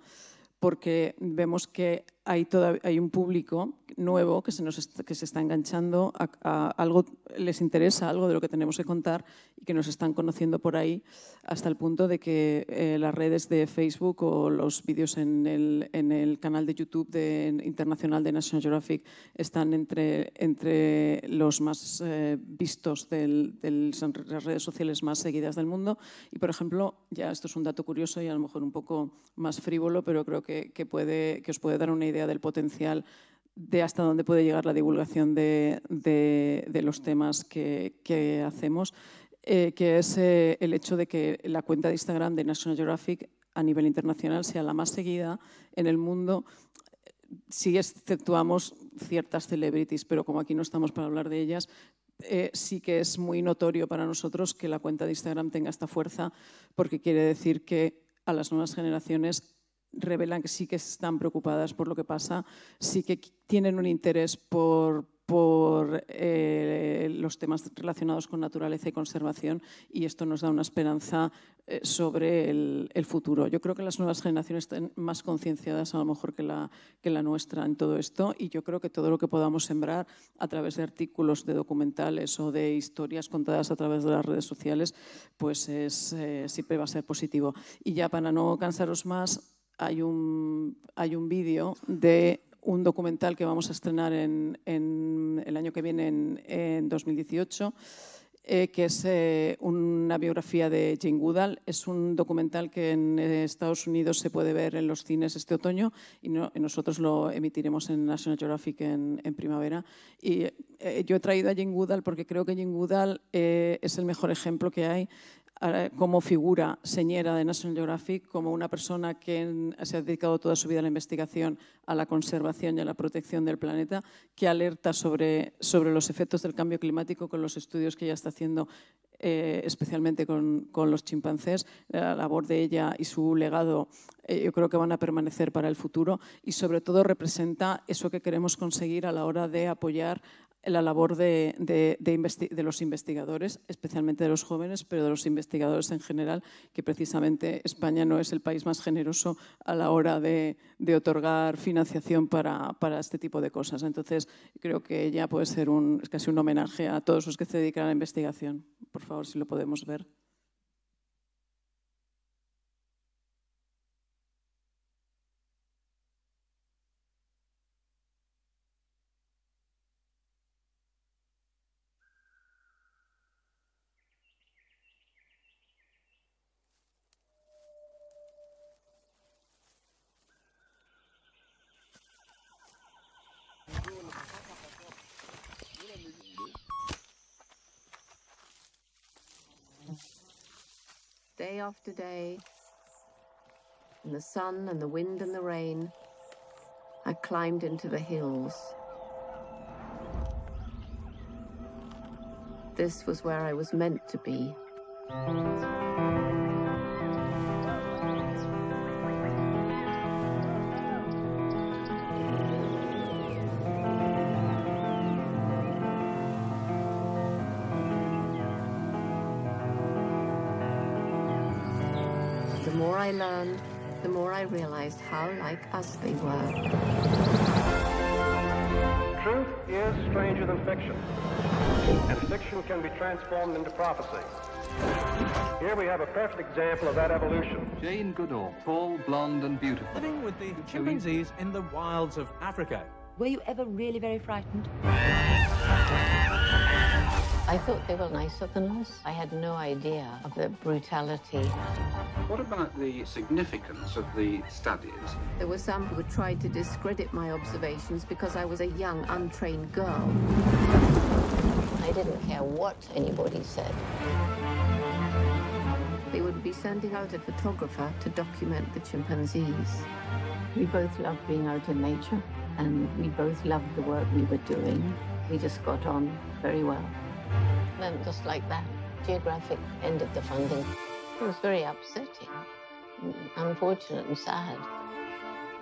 porque vemos que hay, hay un público nuevo que se, nos está, que se está enganchando a, algo, les interesa algo de lo que tenemos que contar y que nos están conociendo por ahí hasta el punto de que eh, las redes de Facebook o los vídeos en el, en el canal de YouTube de, internacional de National Geographic están entre, entre los más eh, vistos de las redes sociales más seguidas del mundo. Y, por ejemplo, ya esto es un dato curioso y a lo mejor un poco más frívolo, pero creo que, que, puede, que os puede dar una idea idea del potencial de hasta dónde puede llegar la divulgación de, los temas que, hacemos, eh, que es eh, el hecho de que la cuenta de Instagram de National Geographic a nivel internacional sea la más seguida en el mundo, si exceptuamos ciertas celebrities, pero como aquí no estamos para hablar de ellas, eh, sí que es muy notorio para nosotros que la cuenta de Instagram tenga esta fuerza, porque quiere decir que a las nuevas generaciones revelan que sí que están preocupadas por lo que pasa, sí que tienen un interés por, por eh, los temas relacionados con naturaleza y conservación y esto nos da una esperanza eh, sobre el, futuro. Yo creo que las nuevas generaciones están más concienciadas a lo mejor que la, que la nuestra en todo esto y yo creo que todo lo que podamos sembrar a través de artículos, de documentales o de historias contadas a través de las redes sociales, pues es, eh, siempre va a ser positivo. Y ya para no cansaros más, hay un, hay un vídeo de un documental que vamos a estrenar en, el año que viene, en, 2018, eh, que es eh, una biografía de Jane Goodall. Es un documental que en Estados Unidos se puede ver en los cines este otoño y, nosotros lo emitiremos en National Geographic en, en primavera. Y eh, yo he traído a Jane Goodall porque creo que Jane Goodall es el mejor ejemplo que hay como figura señera de National Geographic, como una persona que se ha dedicado toda su vida a la investigación, a la conservación y a la protección del planeta, que alerta sobre, sobre los efectos del cambio climático con los estudios que ella está haciendo, eh, especialmente con, los chimpancés. La eh, labor de ella y su legado eh, yo creo que van a permanecer para el futuro y sobre todo representa eso que queremos conseguir a la hora de apoyar la labor de, los investigadores, especialmente de los jóvenes, pero de los investigadores en general, que precisamente España no es el país más generoso a la hora de, otorgar financiación para, este tipo de cosas. Entonces, creo que ya puede ser casi un homenaje a todos los que se dedican a la investigación. Por favor, si lo podemos ver. after day, in the sun and the wind and the rain, I climbed into the hills. This was where I was meant to be. I realized how like us they were. Truth is stranger than fiction, and fiction can be transformed into prophecy. Here we have a perfect example of that evolution. Jane Goodall, tall, blonde, and beautiful. Living with the chimpanzees in the wilds of Africa. Were you ever really very frightened? I thought they were nicer than us. I had no idea of the brutality. What about the significance of the studies? There were some who tried to discredit my observations because I was a young, untrained girl. I didn't care what anybody said. They would be sending out a photographer to document the chimpanzees. We both loved being out in nature, and we both loved the work we were doing. We just got on very well. Then just like that, Geographic ended the funding. It was very upsetting, unfortunate and sad.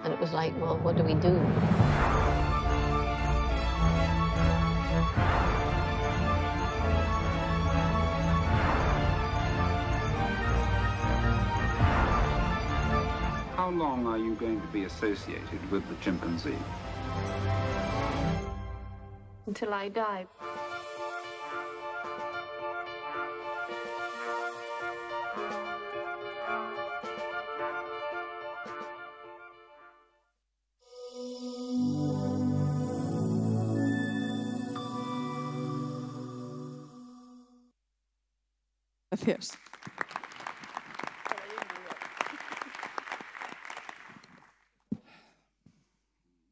And it was like, well, what do we do? How long are you going to be associated with the chimpanzee? Until I die.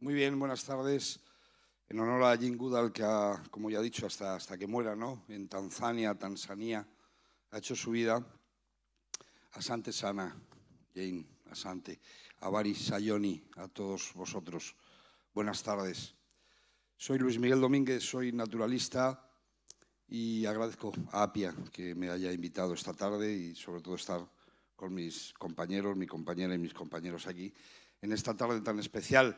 Muy bien, buenas tardes. En honor a Jim Goodall, que ha, como ya he dicho, hasta, hasta que muera, ¿no? En Tanzania, Tanzania, ha hecho su vida. A Asante sana, Jane, a Sante, A Bari Sayoni, a todos vosotros. Buenas tardes. Soy Luis Miguel Domínguez, soy naturalista, y agradezco a Apia que me haya invitado esta tarde y sobre todo estar con mis compañeros, mi compañera y mis compañeros aquí en esta tarde tan especial.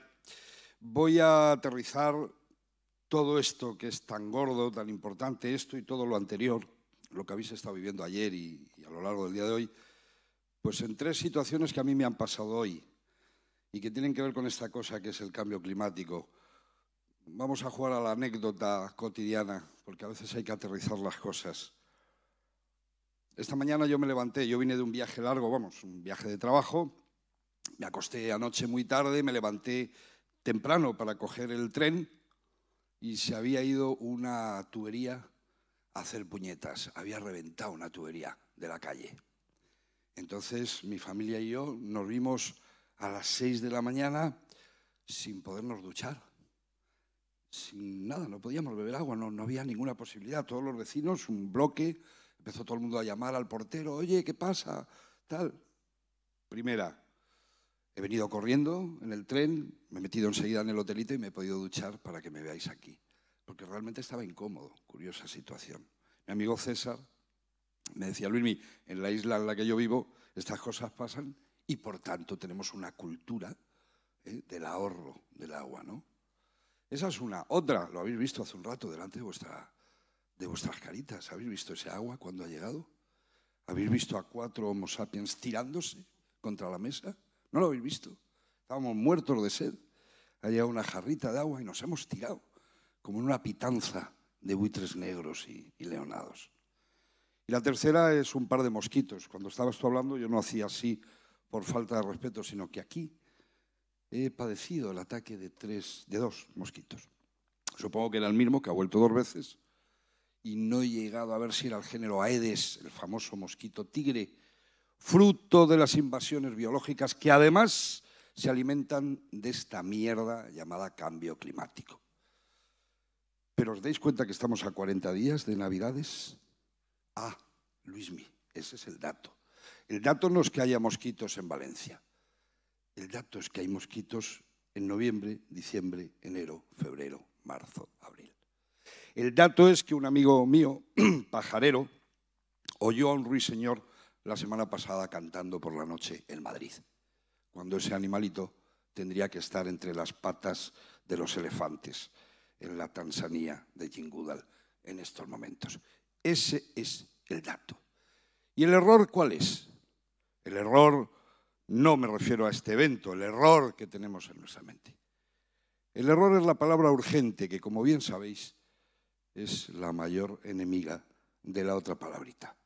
Voy a aterrizar todo esto que es tan gordo, tan importante, esto y todo lo anterior, lo que habéis estado viviendo ayer y, y a lo largo del día de hoy, pues en tres situaciones que a mí me han pasado hoy y que tienen que ver con esta cosa que es el cambio climático vamos a jugar a la anécdota cotidiana, porque a veces hay que aterrizar las cosas. Esta mañana yo me levanté, yo vine de un viaje largo, vamos, un viaje de trabajo, me acosté anoche muy tarde, me levanté temprano para coger el tren y se había ido una tubería a hacer puñetas, había reventado una tubería de la calle. Entonces mi familia y yo nos vimos a las seis de la mañana sin podernos duchar sin nada, no podíamos beber agua, no, no había ninguna posibilidad. Todos los vecinos, un bloque, empezó todo el mundo a llamar al portero, oye, ¿qué pasa? Tal. Primera, he venido corriendo en el tren, me he metido enseguida en el hotelito y me he podido duchar para que me veáis aquí, porque realmente estaba incómodo, curiosa situación. Mi amigo César me decía, Luismi, en la isla en la que yo vivo estas cosas pasan y por tanto tenemos una cultura ¿eh? del ahorro del agua, ¿no? Esa es una. Otra, lo habéis visto hace un rato delante de, vuestra, de vuestras caritas. ¿Habéis visto ese agua cuando ha llegado? ¿Habéis visto a cuatro homo sapiens tirándose contra la mesa? ¿No lo habéis visto? Estábamos muertos de sed. Ha una jarrita de agua y nos hemos tirado, como en una pitanza de buitres negros y, y leonados. Y la tercera es un par de mosquitos. Cuando estabas tú hablando yo no hacía así por falta de respeto, sino que aquí he padecido el ataque de, tres, de dos mosquitos. Supongo que era el mismo que ha vuelto dos veces y no he llegado a ver si era el género Aedes, el famoso mosquito tigre, fruto de las invasiones biológicas que además se alimentan de esta mierda llamada cambio climático. Pero os dais cuenta que estamos a 40 días de Navidades. Ah, Luismi, ese es el dato. El dato no es que haya mosquitos en Valencia. El dato es que hay mosquitos en noviembre, diciembre, enero, febrero, marzo, abril. El dato es que un amigo mío, pajarero, oyó a un ruiseñor la semana pasada cantando por la noche en Madrid, cuando ese animalito tendría que estar entre las patas de los elefantes en la Tanzania de Jingudal en estos momentos. Ese es el dato. ¿Y el error cuál es? El error no me refiero a este evento, el error que tenemos en nuestra mente. El error es la palabra urgente, que como bien sabéis, es la mayor enemiga de la otra palabrita,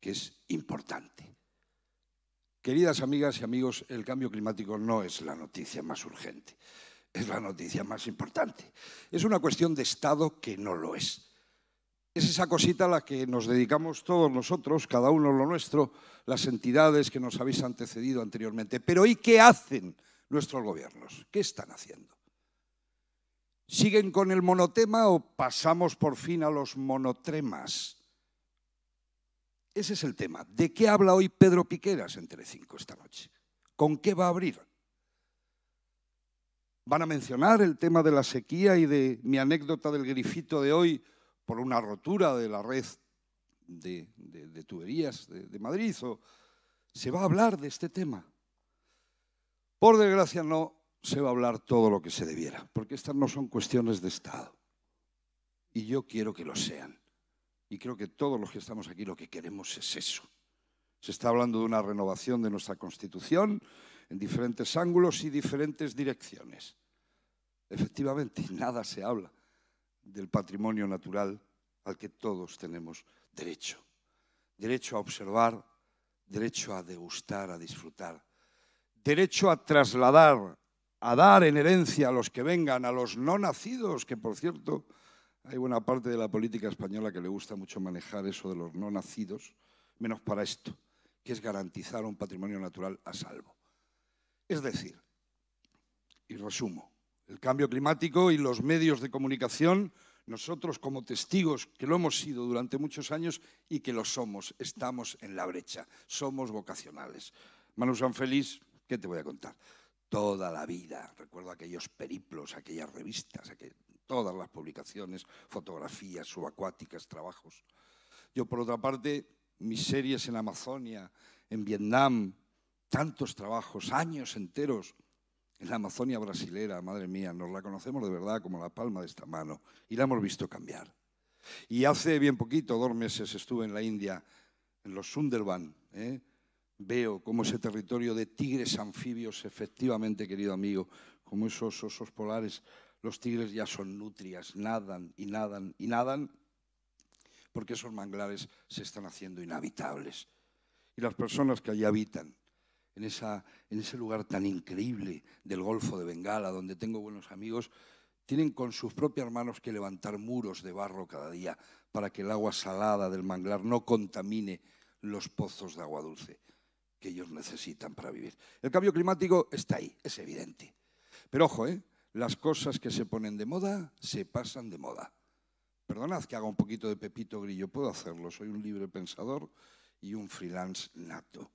que es importante. Queridas amigas y amigos, el cambio climático no es la noticia más urgente, es la noticia más importante. Es una cuestión de Estado que no lo es. Es esa cosita a la que nos dedicamos todos nosotros, cada uno lo nuestro, las entidades que nos habéis antecedido anteriormente. Pero ¿y qué hacen nuestros gobiernos? ¿Qué están haciendo? ¿Siguen con el monotema o pasamos por fin a los monotremas? Ese es el tema. ¿De qué habla hoy Pedro Piqueras entre cinco esta noche? ¿Con qué va a abrir? ¿Van a mencionar el tema de la sequía y de mi anécdota del grifito de hoy? por una rotura de la red de, tuberías de, Madrid, se va a hablar de este tema. Por desgracia no se va a hablar todo lo que se debiera, porque estas no son cuestiones de Estado. Y yo quiero que lo sean. Y creo que todos los que estamos aquí lo que queremos es eso. Se está hablando de una renovación de nuestra Constitución en diferentes ángulos y diferentes direcciones. Efectivamente, nada se habla del patrimonio natural al que todos tenemos derecho. Derecho a observar, derecho a degustar, a disfrutar, derecho a trasladar, a dar en herencia a los que vengan, a los no nacidos, que por cierto hay buena parte de la política española que le gusta mucho manejar eso de los no nacidos, menos para esto, que es garantizar un patrimonio natural a salvo. Es decir, y resumo, el cambio climático y los medios de comunicación, nosotros como testigos que lo hemos sido durante muchos años y que lo somos, estamos en la brecha, somos vocacionales. Manu feliz ¿qué te voy a contar? Toda la vida, recuerdo aquellos periplos, aquellas revistas, todas las publicaciones, fotografías subacuáticas, trabajos. Yo, por otra parte, mis series en Amazonia, en Vietnam, tantos trabajos, años enteros, en la Amazonia brasilera, madre mía, nos la conocemos de verdad como la palma de esta mano y la hemos visto cambiar. Y hace bien poquito, dos meses, estuve en la India, en los Sundarbans. ¿eh? Veo cómo ese territorio de tigres anfibios, efectivamente, querido amigo, como esos osos polares, los tigres ya son nutrias, nadan y nadan y nadan, porque esos manglares se están haciendo inhabitables. Y las personas que allí habitan en, ese lugar tan increíble del Golfo de Bengala, donde tengo buenos amigos, tienen con sus propias manos que levantar muros de barro cada día para que el agua salada del manglar no contamine los pozos de agua dulce que ellos necesitan para vivir. El cambio climático está ahí, es evidente. Pero ojo, ¿eh? las cosas que se ponen de moda se pasan de moda. Perdonad que haga un poquito de Pepito Grillo, puedo hacerlo, soy un libre pensador y un freelance nato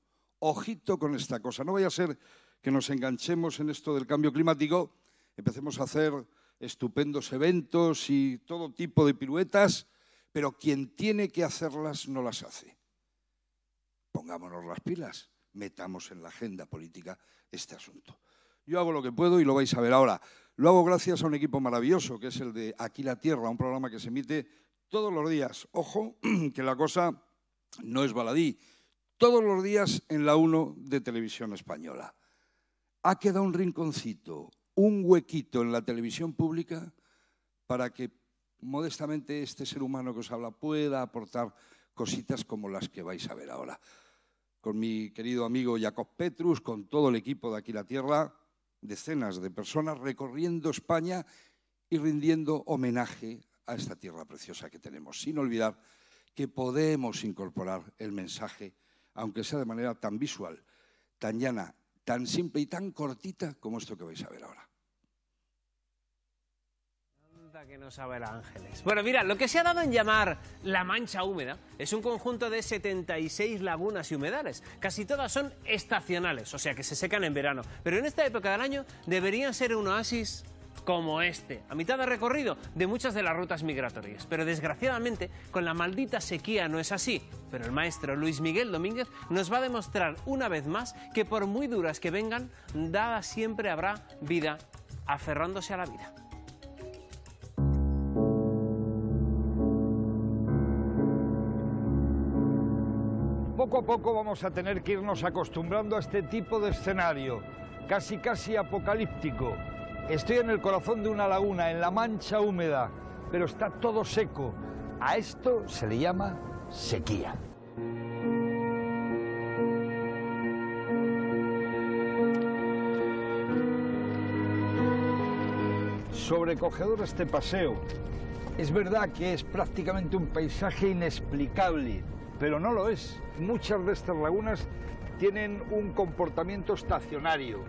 ojito con esta cosa. No vaya a ser que nos enganchemos en esto del cambio climático, empecemos a hacer estupendos eventos y todo tipo de piruetas, pero quien tiene que hacerlas no las hace. Pongámonos las pilas, metamos en la agenda política este asunto. Yo hago lo que puedo y lo vais a ver ahora. Lo hago gracias a un equipo maravilloso, que es el de Aquí la Tierra, un programa que se emite todos los días. Ojo, que la cosa no es baladí todos los días en la 1 de televisión española. Ha quedado un rinconcito, un huequito en la televisión pública para que modestamente este ser humano que os habla pueda aportar cositas como las que vais a ver ahora. Con mi querido amigo Jacob Petrus, con todo el equipo de Aquí la Tierra, decenas de personas recorriendo España y rindiendo homenaje a esta tierra preciosa que tenemos, sin olvidar que podemos incorporar el mensaje aunque sea de manera tan visual, tan llana, tan simple y tan cortita como esto que vais a ver ahora. que no sabe Ángeles. Bueno, mira, lo que se ha dado en llamar la mancha húmeda es un conjunto de 76 lagunas y humedales. Casi todas son estacionales, o sea que se secan en verano. Pero en esta época del año deberían ser un oasis como este, a mitad de recorrido de muchas de las rutas migratorias. Pero desgraciadamente, con la maldita sequía no es así. Pero el maestro Luis Miguel Domínguez nos va a demostrar una vez más que por muy duras que vengan, dada siempre habrá vida aferrándose a la vida. Poco a poco vamos a tener que irnos acostumbrando a este tipo de escenario, casi casi apocalíptico, Estoy en el corazón de una laguna, en la mancha húmeda, pero está todo seco. A esto se le llama sequía. sobrecogedor este paseo. Es verdad que es prácticamente un paisaje inexplicable, pero no lo es. Muchas de estas lagunas tienen un comportamiento estacionario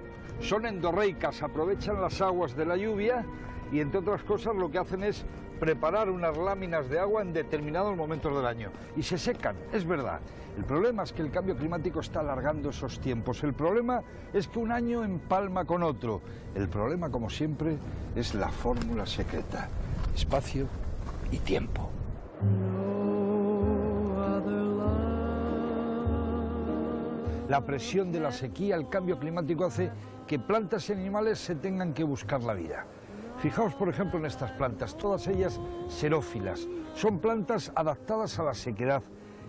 son endorreicas, aprovechan las aguas de la lluvia y entre otras cosas lo que hacen es preparar unas láminas de agua en determinados momentos del año y se secan, es verdad. El problema es que el cambio climático está alargando esos tiempos. El problema es que un año empalma con otro. El problema, como siempre, es la fórmula secreta, espacio y tiempo. la presión de la sequía, el cambio climático hace que plantas y animales se tengan que buscar la vida. Fijaos, por ejemplo, en estas plantas, todas ellas xerófilas. Son plantas adaptadas a la sequedad,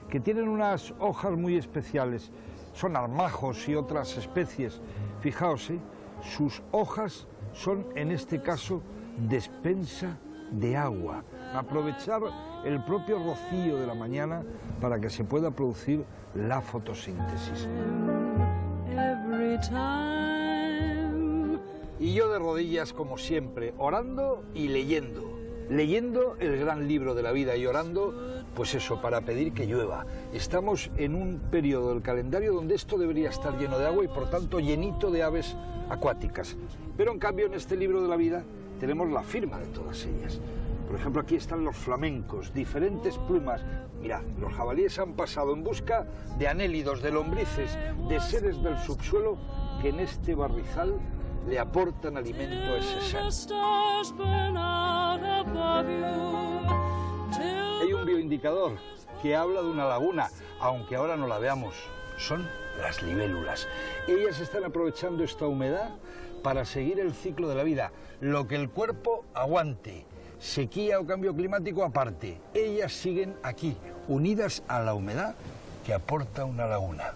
que tienen unas hojas muy especiales. Son armajos y otras especies. Fijaos, ¿eh? sus hojas son, en este caso, despensa de agua aprovechar el propio rocío de la mañana para que se pueda producir la fotosíntesis. Y yo de rodillas, como siempre, orando y leyendo. Leyendo el gran libro de la vida y orando, pues eso, para pedir que llueva. Estamos en un periodo del calendario donde esto debería estar lleno de agua y por tanto llenito de aves acuáticas. Pero en cambio en este libro de la vida tenemos la firma de todas ellas. Por ejemplo, aquí están los flamencos, diferentes plumas. Mirad, los jabalíes han pasado en busca de anélidos, de lombrices, de seres del subsuelo que en este barrizal le aportan alimento a ese ser. Hay un bioindicador que habla de una laguna, aunque ahora no la veamos. Son las libélulas. Ellas están aprovechando esta humedad para seguir el ciclo de la vida, lo que el cuerpo aguante sequía o cambio climático aparte, ellas siguen aquí, unidas a la humedad que aporta una laguna.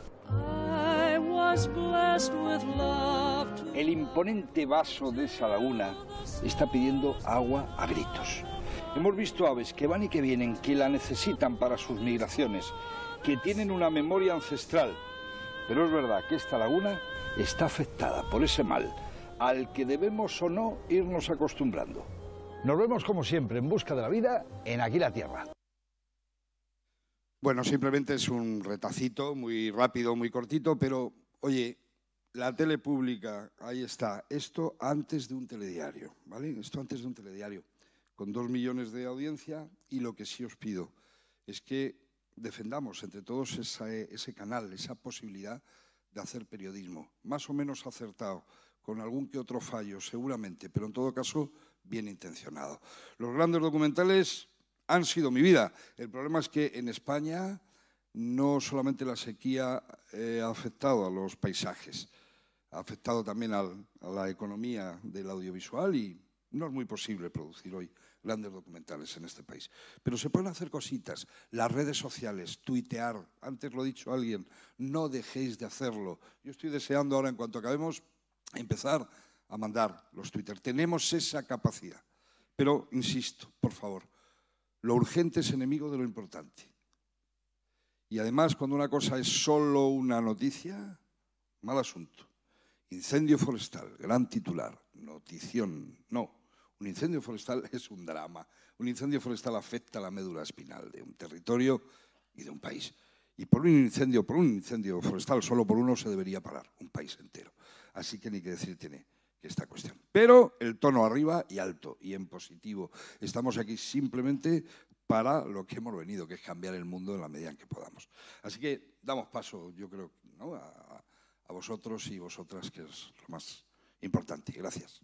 El imponente vaso de esa laguna está pidiendo agua a gritos. Hemos visto aves que van y que vienen, que la necesitan para sus migraciones, que tienen una memoria ancestral. Pero es verdad que esta laguna está afectada por ese mal, al que debemos o no irnos acostumbrando. Nos vemos como siempre en busca de la vida en Aquí la Tierra. Bueno, simplemente es un retacito muy rápido, muy cortito, pero oye, la tele pública, ahí está, esto antes de un telediario, ¿vale? Esto antes de un telediario, con dos millones de audiencia y lo que sí os pido es que defendamos entre todos ese canal, esa posibilidad de hacer periodismo, más o menos acertado, con algún que otro fallo seguramente, pero en todo caso bien intencionado. Los grandes documentales han sido mi vida. El problema es que en España no solamente la sequía eh, ha afectado a los paisajes, ha afectado también a la economía del audiovisual y no es muy posible producir hoy grandes documentales en este país. Pero se pueden hacer cositas, las redes sociales, tuitear, antes lo ha dicho alguien, no dejéis de hacerlo. Yo estoy deseando ahora, en cuanto acabemos, empezar a mandar los Twitter. Tenemos esa capacidad. Pero, insisto, por favor, lo urgente es enemigo de lo importante. Y además, cuando una cosa es solo una noticia, mal asunto. Incendio forestal, gran titular, notición. No, un incendio forestal es un drama. Un incendio forestal afecta la médula espinal de un territorio y de un país. Y por un incendio, por un incendio forestal, solo por uno se debería parar un país entero. Así que ni que decir tiene esta cuestión. Pero el tono arriba y alto y en positivo. Estamos aquí simplemente para lo que hemos venido, que es cambiar el mundo en la medida en que podamos. Así que damos paso, yo creo, a, vosotros y vosotras, que es lo más importante. Gracias.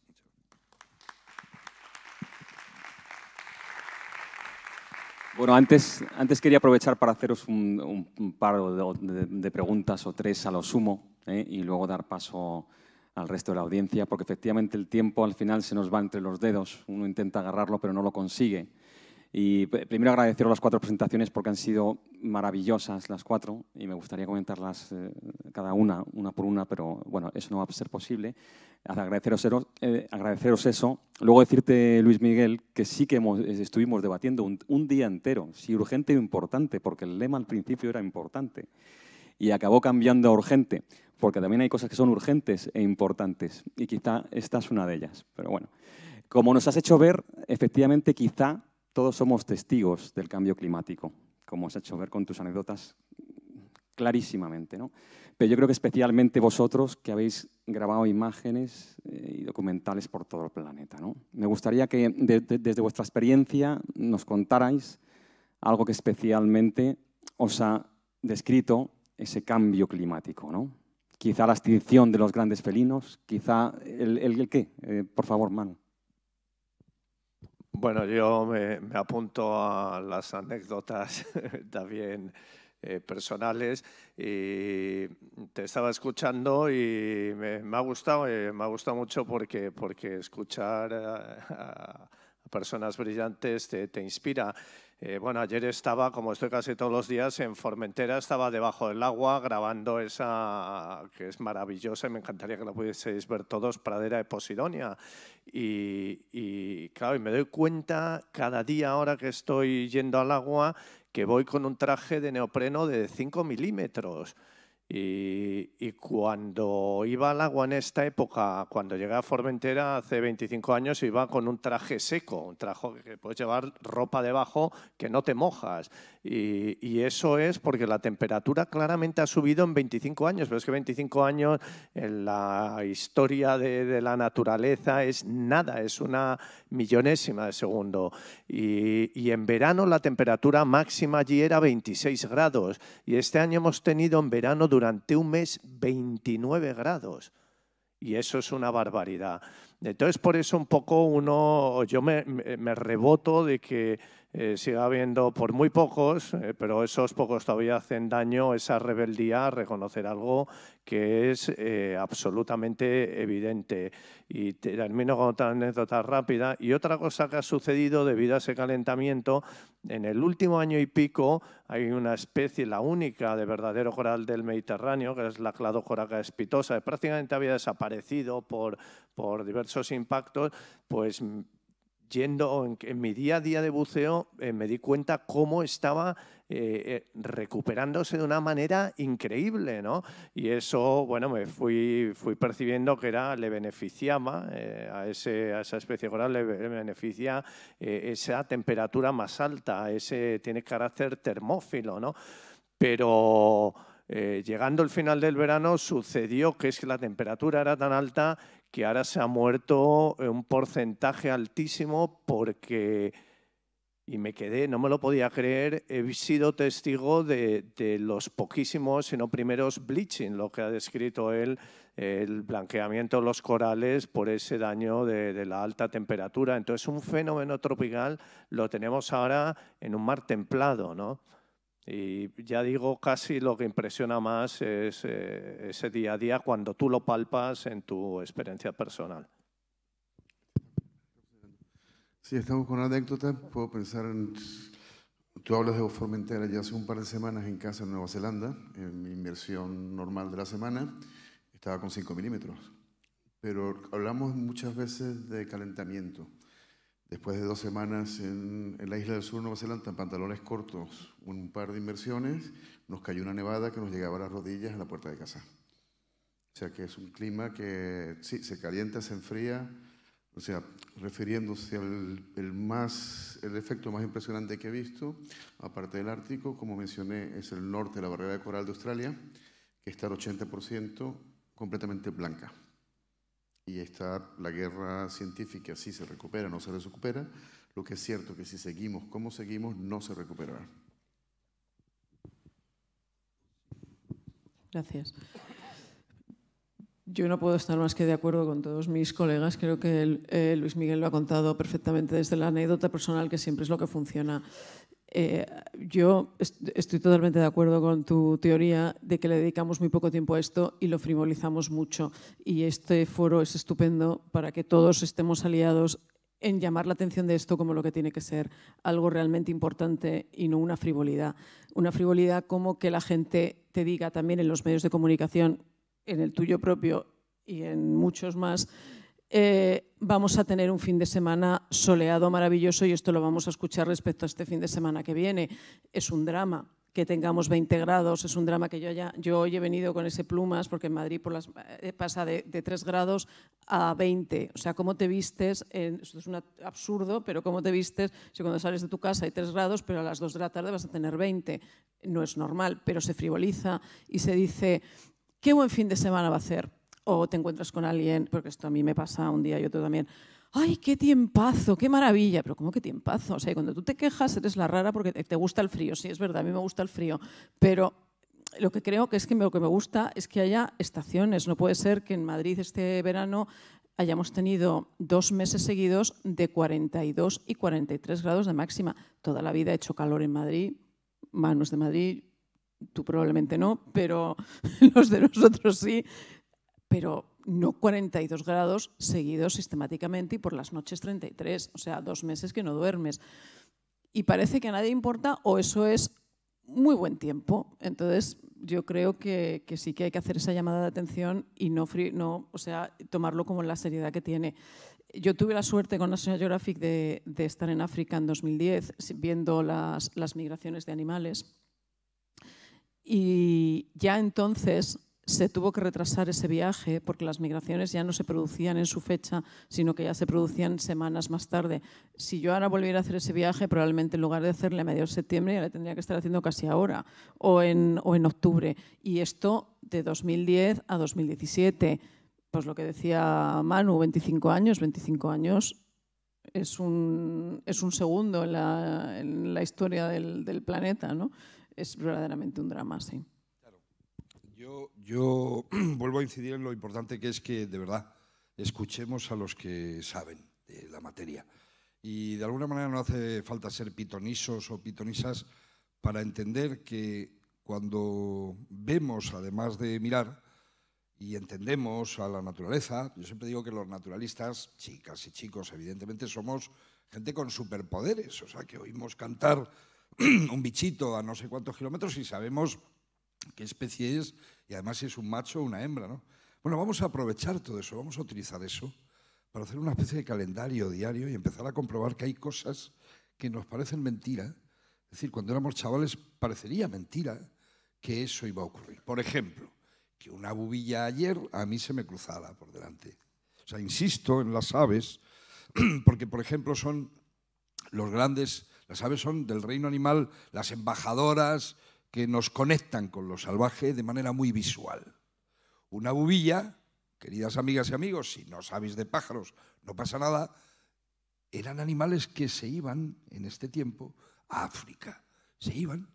Bueno, antes, antes quería aprovechar para haceros un, par de, preguntas o tres a lo sumo ¿eh? y luego dar paso al resto de la audiencia, porque efectivamente el tiempo al final se nos va entre los dedos, uno intenta agarrarlo pero no lo consigue. Y eh, primero agradeceros las cuatro presentaciones porque han sido maravillosas las cuatro y me gustaría comentarlas eh, cada una, una por una, pero bueno, eso no va a ser posible. Agradeceros, eh, agradeceros eso. Luego decirte, Luis Miguel, que sí que estuvimos debatiendo un, día entero, si sí, urgente o e importante, porque el lema al principio era importante y acabó cambiando a urgente, porque también hay cosas que son urgentes e importantes y quizá esta es una de ellas. Pero bueno, como nos has hecho ver, efectivamente quizá todos somos testigos del cambio climático, como has hecho ver con tus anécdotas clarísimamente, ¿no? Pero yo creo que especialmente vosotros que habéis grabado imágenes eh, y documentales por todo el planeta, ¿no? Me gustaría que desde vuestra experiencia nos contarais algo que especialmente os ha descrito ese cambio climático, ¿no? Quizá la extinción de los grandes felinos, quizá el, el, qué. Eh, por favor, Manu. Bueno, yo me, apunto a las anécdotas también eh, personales y te estaba escuchando y me, ha gustado, eh, me ha gustado mucho porque, porque escuchar a, a personas brillantes te, te inspira. Eh, bueno, ayer estaba, como estoy casi todos los días, en Formentera, estaba debajo del agua grabando esa, que es maravillosa, y me encantaría que la pudieseis ver todos, Pradera de Posidonia. Y, y claro, y me doy cuenta cada día ahora que estoy yendo al agua que voy con un traje de neopreno de 5 milímetros. Y, cuando iba al agua en esta época, cuando llegué a Formentera hace 25 años, iba con un traje seco, un traje que puedes llevar ropa debajo que no te mojas. Y, eso es porque la temperatura claramente ha subido en 25 años, pero es que 25 años en la historia de, la naturaleza es nada, es una millonésima de segundo. Y, y en verano la temperatura máxima allí era 26 grados. Y este año hemos tenido en verano durante un mes 29 grados. Y eso es una barbaridad. Entonces, por eso un poco uno, yo me, reboto de que eh, siga habiendo por muy pocos, eh, pero esos pocos todavía hacen daño esa rebeldía a reconocer algo que es eh, absolutamente evidente. Y termino con otra anécdota rápida. Y otra cosa que ha sucedido debido a ese calentamiento, en el último año y pico hay una especie, la única de verdadero coral del Mediterráneo, que es la cladocoraca espitosa, que prácticamente había desaparecido por, por diversos impactos, pues yendo en, mi día a día de buceo eh, me di cuenta cómo estaba eh, eh, recuperándose de una manera increíble, ¿no? Y eso, bueno, me fui, fui percibiendo que era, le beneficiaba a, a esa especie coral, le beneficia esa temperatura más alta, ese tiene carácter termófilo, ¿no? Pero... llegando al final del verano sucedió que es que la temperatura era tan alta que ahora se ha muerto un porcentaje altísimo porque, y me quedé, no me lo podía creer, he sido testigo de, los poquísimos, sino primeros bleaching, lo que ha descrito él, el blanqueamiento de los corales por ese daño de, de la alta temperatura. Entonces, un fenómeno tropical lo tenemos ahora en un mar templado, ¿no? Y ya digo, casi lo que impresiona más es eh, ese día a día cuando tú lo palpas en tu experiencia personal. Si sí, estamos con anécdotas, puedo pensar en... Tú hablas de Formentera ya hace un par de semanas en casa en Nueva Zelanda, en mi inversión normal de la semana, estaba con 5 milímetros. Pero hablamos muchas veces de calentamiento. Después de dos semanas en, la isla del sur, Nueva Zelanda, en pantalones cortos, un par de inmersiones, nos cayó una nevada que nos llegaba a las rodillas a la puerta de casa. O sea que es un clima que sí, se calienta, se enfría, o sea, refiriéndose al el más, el efecto más impresionante que he visto, aparte del Ártico, como mencioné, es el norte de la barrera de coral de Australia, que está al 80% completamente blanca y está la guerra científica, si se recupera, no se recupera, lo que es cierto que si seguimos como seguimos, no se recuperará. Gracias. Yo no puedo estar más que de acuerdo con todos mis colegas. Creo que eh, Luis Miguel lo ha contado perfectamente desde la anécdota personal, que siempre es lo que funciona. Eh, yo estoy totalmente de acuerdo con tu teoría de que le dedicamos muy poco tiempo a esto y lo frivolizamos mucho. Y este foro es estupendo para que todos estemos aliados en llamar la atención de esto como lo que tiene que ser algo realmente importante y no una frivolidad. Una frivolidad como que la gente te diga también en los medios de comunicación, en el tuyo propio y en muchos más, eh, vamos a tener un fin de semana soleado, maravilloso, y esto lo vamos a escuchar respecto a este fin de semana que viene. Es un drama que tengamos 20 grados, es un drama que yo, ya, yo hoy he venido con ese plumas, porque en Madrid eh, pasa de, de 3 grados a 20. O sea, cómo te vistes, esto es un absurdo, pero cómo te vistes si cuando sales de tu casa hay 3 grados, pero a las 2 de la tarde vas a tener 20. No es normal, pero se frivoliza y se dice, qué buen fin de semana va a hacer o te encuentras con alguien, porque esto a mí me pasa un día y otro también, ¡ay, qué tiempazo, qué maravilla! Pero ¿cómo que tiempazo? O sea, cuando tú te quejas eres la rara porque te gusta el frío, sí, es verdad, a mí me gusta el frío, pero lo que creo que es que lo que me gusta es que haya estaciones, no puede ser que en Madrid este verano hayamos tenido dos meses seguidos de 42 y 43 grados de máxima. Toda la vida he hecho calor en Madrid, manos de Madrid, tú probablemente no, pero los de nosotros sí pero no 42 grados seguidos sistemáticamente y por las noches 33, o sea, dos meses que no duermes. Y parece que a nadie importa o eso es muy buen tiempo. Entonces, yo creo que, sí que hay que hacer esa llamada de atención y no, no, o sea, tomarlo como la seriedad que tiene. Yo tuve la suerte con National Geographic de, de estar en África en 2010 viendo las, las migraciones de animales. Y ya entonces se tuvo que retrasar ese viaje porque las migraciones ya no se producían en su fecha, sino que ya se producían semanas más tarde. Si yo ahora volviera a hacer ese viaje, probablemente en lugar de hacerle a mediados de septiembre, ya le tendría que estar haciendo casi ahora o en, o en octubre. Y esto de 2010 a 2017, pues lo que decía Manu, 25 años, 25 años es un, es un segundo en la, historia del, planeta, ¿no? Es verdaderamente un drama, sí. Yo, vuelvo a incidir en lo importante que es que, de verdad, escuchemos a los que saben de la materia. Y de alguna manera no hace falta ser pitonisos o pitonisas para entender que cuando vemos, además de mirar, y entendemos a la naturaleza, yo siempre digo que los naturalistas, chicas y chicos, evidentemente somos gente con superpoderes, o sea, que oímos cantar un bichito a no sé cuántos kilómetros y sabemos qué especie es y además si es un macho o una hembra, Bueno, vamos a aprovechar todo eso, vamos a utilizar eso para hacer una especie de calendario diario y empezar a comprobar que hay cosas que nos parecen mentira. Es decir, cuando éramos chavales parecería mentira que eso iba a ocurrir. Por ejemplo, que una bubilla ayer a mí se me cruzara por delante. O sea, insisto en las aves, porque por ejemplo son los grandes, las aves son del reino animal, las embajadoras, que nos conectan con lo salvaje de manera muy visual. Una bubilla, queridas amigas y amigos, si no sabéis de pájaros, no pasa nada, eran animales que se iban en este tiempo a África. Se iban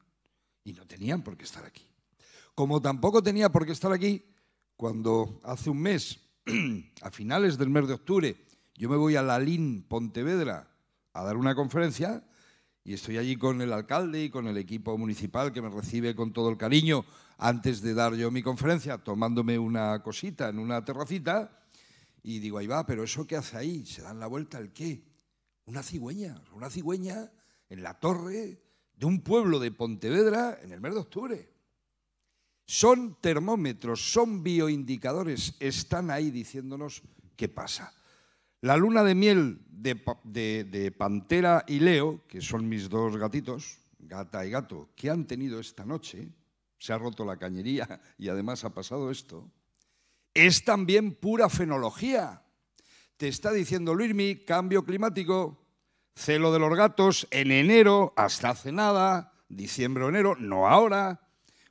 y no tenían por qué estar aquí. Como tampoco tenía por qué estar aquí cuando hace un mes, a finales del mes de octubre, yo me voy a Lalín, Pontevedra, a dar una conferencia y estoy allí con el alcalde y con el equipo municipal que me recibe con todo el cariño antes de dar yo mi conferencia, tomándome una cosita en una terracita. Y digo, ahí va, pero ¿eso qué hace ahí? ¿Se dan la vuelta el qué? Una cigüeña, una cigüeña en la torre de un pueblo de Pontevedra en el mes de octubre. Son termómetros, son bioindicadores, están ahí diciéndonos qué pasa. La luna de miel de, Pantera y Leo, que son mis dos gatitos, gata y gato, que han tenido esta noche, se ha roto la cañería y además ha pasado esto, es también pura fenología. Te está diciendo Luismi, cambio climático, celo de los gatos, en enero, hasta hace nada, diciembre o enero, no ahora.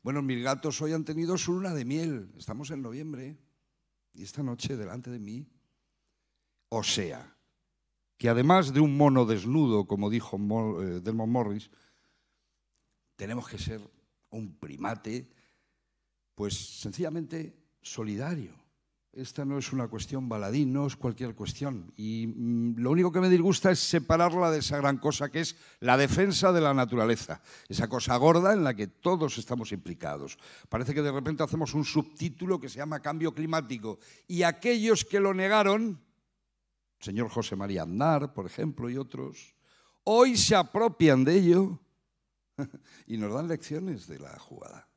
Bueno, mis gatos hoy han tenido su luna de miel, estamos en noviembre, y esta noche delante de mí o sea, que además de un mono desnudo, como dijo eh, Delmont Morris, tenemos que ser un primate, pues sencillamente solidario. Esta no es una cuestión baladí, no es cualquier cuestión. Y mm, lo único que me disgusta es separarla de esa gran cosa que es la defensa de la naturaleza, esa cosa gorda en la que todos estamos implicados. Parece que de repente hacemos un subtítulo que se llama cambio climático y aquellos que lo negaron señor José María Andar, por ejemplo, y otros, hoy se apropian de ello y nos dan lecciones de la jugada.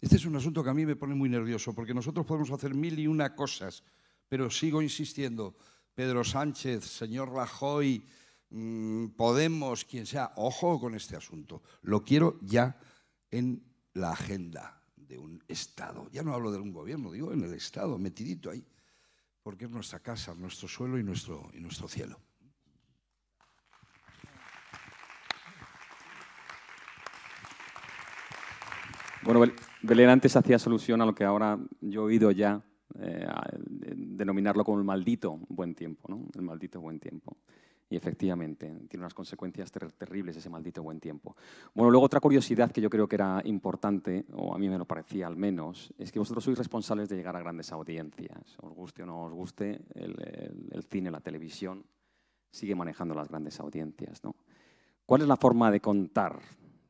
Este es un asunto que a mí me pone muy nervioso, porque nosotros podemos hacer mil y una cosas, pero sigo insistiendo, Pedro Sánchez, señor Rajoy, mm, Podemos, quien sea, ojo con este asunto. Lo quiero ya en la agenda de un Estado. Ya no hablo de un gobierno, digo en el Estado, metidito ahí porque es nuestra casa, nuestro suelo y nuestro, y nuestro cielo. Bueno, Belén antes hacía solución a lo que ahora yo he oído ya eh, denominarlo como el maldito buen tiempo, ¿no? El maldito buen tiempo. Y efectivamente, tiene unas consecuencias terribles ese maldito buen tiempo. Bueno, luego otra curiosidad que yo creo que era importante, o a mí me lo parecía al menos, es que vosotros sois responsables de llegar a grandes audiencias. Os guste o no os guste, el, cine, la televisión, sigue manejando las grandes audiencias. ¿Cuál es la forma de contar?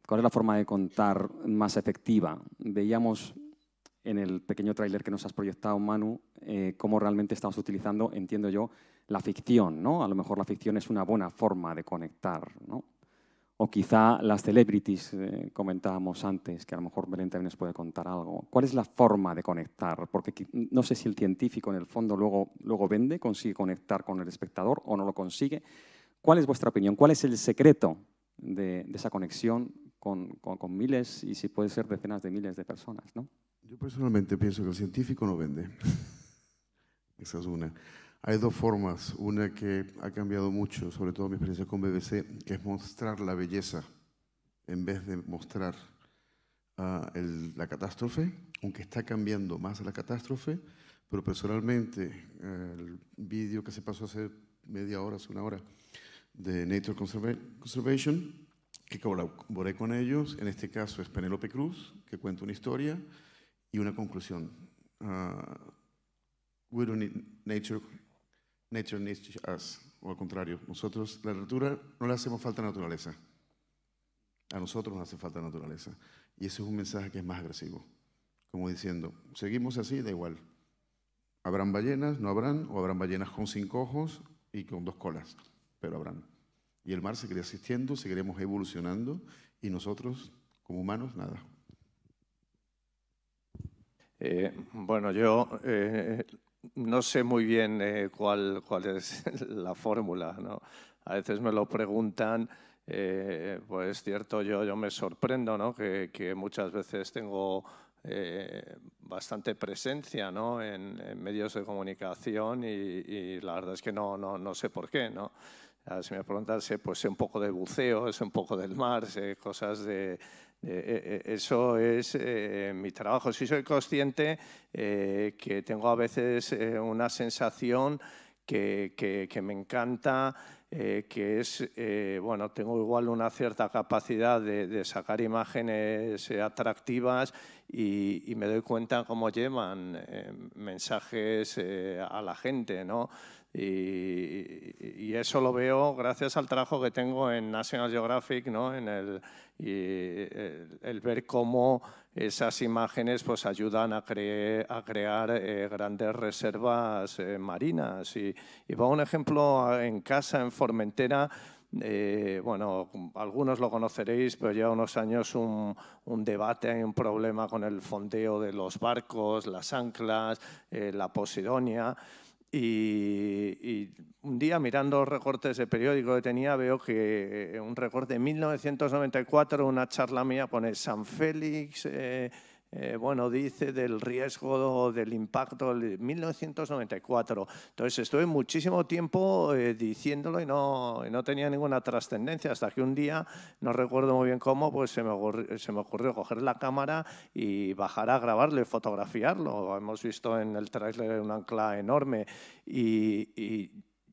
¿Cuál es la forma de contar más efectiva? Veíamos en el pequeño tráiler que nos has proyectado, Manu, eh, cómo realmente estamos utilizando, entiendo yo, la ficción, ¿no? A lo mejor la ficción es una buena forma de conectar, ¿no? O quizá las celebrities, eh, comentábamos antes, que a lo mejor Belén también nos puede contar algo. ¿Cuál es la forma de conectar? Porque no sé si el científico en el fondo luego, luego vende, consigue conectar con el espectador o no lo consigue. ¿Cuál es vuestra opinión? ¿Cuál es el secreto de, esa conexión con, miles y si puede ser decenas de miles de personas? ¿no? Yo personalmente pienso que el científico no vende. esa es una. Hay dos formas. Una que ha cambiado mucho, sobre todo mi experiencia con BBC, que es mostrar la belleza en vez de mostrar ah, la catástrofe, aunque está cambiando más la catástrofe, pero personalmente el vídeo que se pasó hace media hora, hace una hora, de Nature Conservation, que colaboré con ellos, en este caso es Penélope Cruz, que cuenta una historia y una conclusión. Ah, we don't need nature Nature needs us, o al contrario, nosotros, la natura, no le hacemos falta a la naturaleza. A nosotros nos hace falta naturaleza. Y ese es un mensaje que es más agresivo. Como diciendo, seguimos así, da igual. Habrán ballenas, no habrán, o habrán ballenas con cinco ojos y con dos colas, pero habrán. Y el mar seguirá existiendo, seguiremos evolucionando, y nosotros, como humanos, nada. Eh, bueno, yo eh, no sé muy bien eh, cuál, cuál es la fórmula. A veces me lo preguntan, eh, pues es cierto, yo, yo me sorprendo que, muchas veces tengo eh, bastante presencia ¿no? en, medios de comunicación y, la verdad es que no, no, sé por qué. ¿no? Si me preguntan, pues un poco de buceo, es un poco del mar, sé cosas de, eh, eh, eh, eso es mi trabajo. Sí soy consciente que tengo a veces una sensación que, me encanta, que es, bueno, tengo igual una cierta capacidad de, sacar imágenes atractivas y, y, me doy cuenta cómo llevan mensajes a la gente, ¿no? Y, eso lo veo gracias al trabajo que tengo en National Geographic, ¿no? en el, eh, ver cómo esas imágenes pues, ayudan a, a crear eh, grandes reservas eh, marinas. Y, y pongo un ejemplo ah, en casa, en Formentera, bueno, algunos lo conoceréis, pero lleva unos años un, un, debate, hay un problema con el fondeo de los barcos, las anclas, la posidonia. Y, un día mirando recortes de periódico que tenía veo que eh, un recorte de 1994, una charla mía pone San Félix, eh, eh, bueno, dice del riesgo del impacto, 1994. Entonces estuve muchísimo tiempo eh, diciéndolo y no, tenía ninguna trascendencia, hasta que un día, no recuerdo muy bien cómo, pues se me, ocurrió, coger la cámara y bajar a grabarlo y fotografiarlo. Hemos visto en el trailer un ancla enorme y, y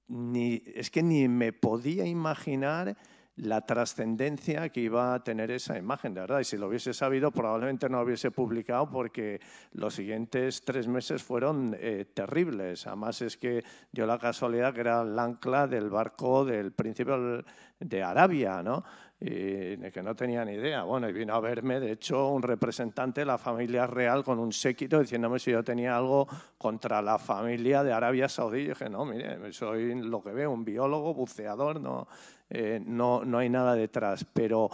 ni, es que ni me podía imaginar la trascendencia que iba a tener esa imagen, de verdad. Y si lo hubiese sabido, probablemente no lo hubiese publicado porque los siguientes tres meses fueron eh, terribles. Además, es que dio la casualidad que era el ancla del barco del príncipe de Arabia, ¿no? Y que no tenía ni idea. Bueno, y vino a verme, de hecho, un representante de la familia real con un séquito diciéndome si yo tenía algo contra la familia de Arabia Saudí. Y dije, no, mire, soy lo que veo, un biólogo, buceador, no, eh, no, no hay nada detrás. Pero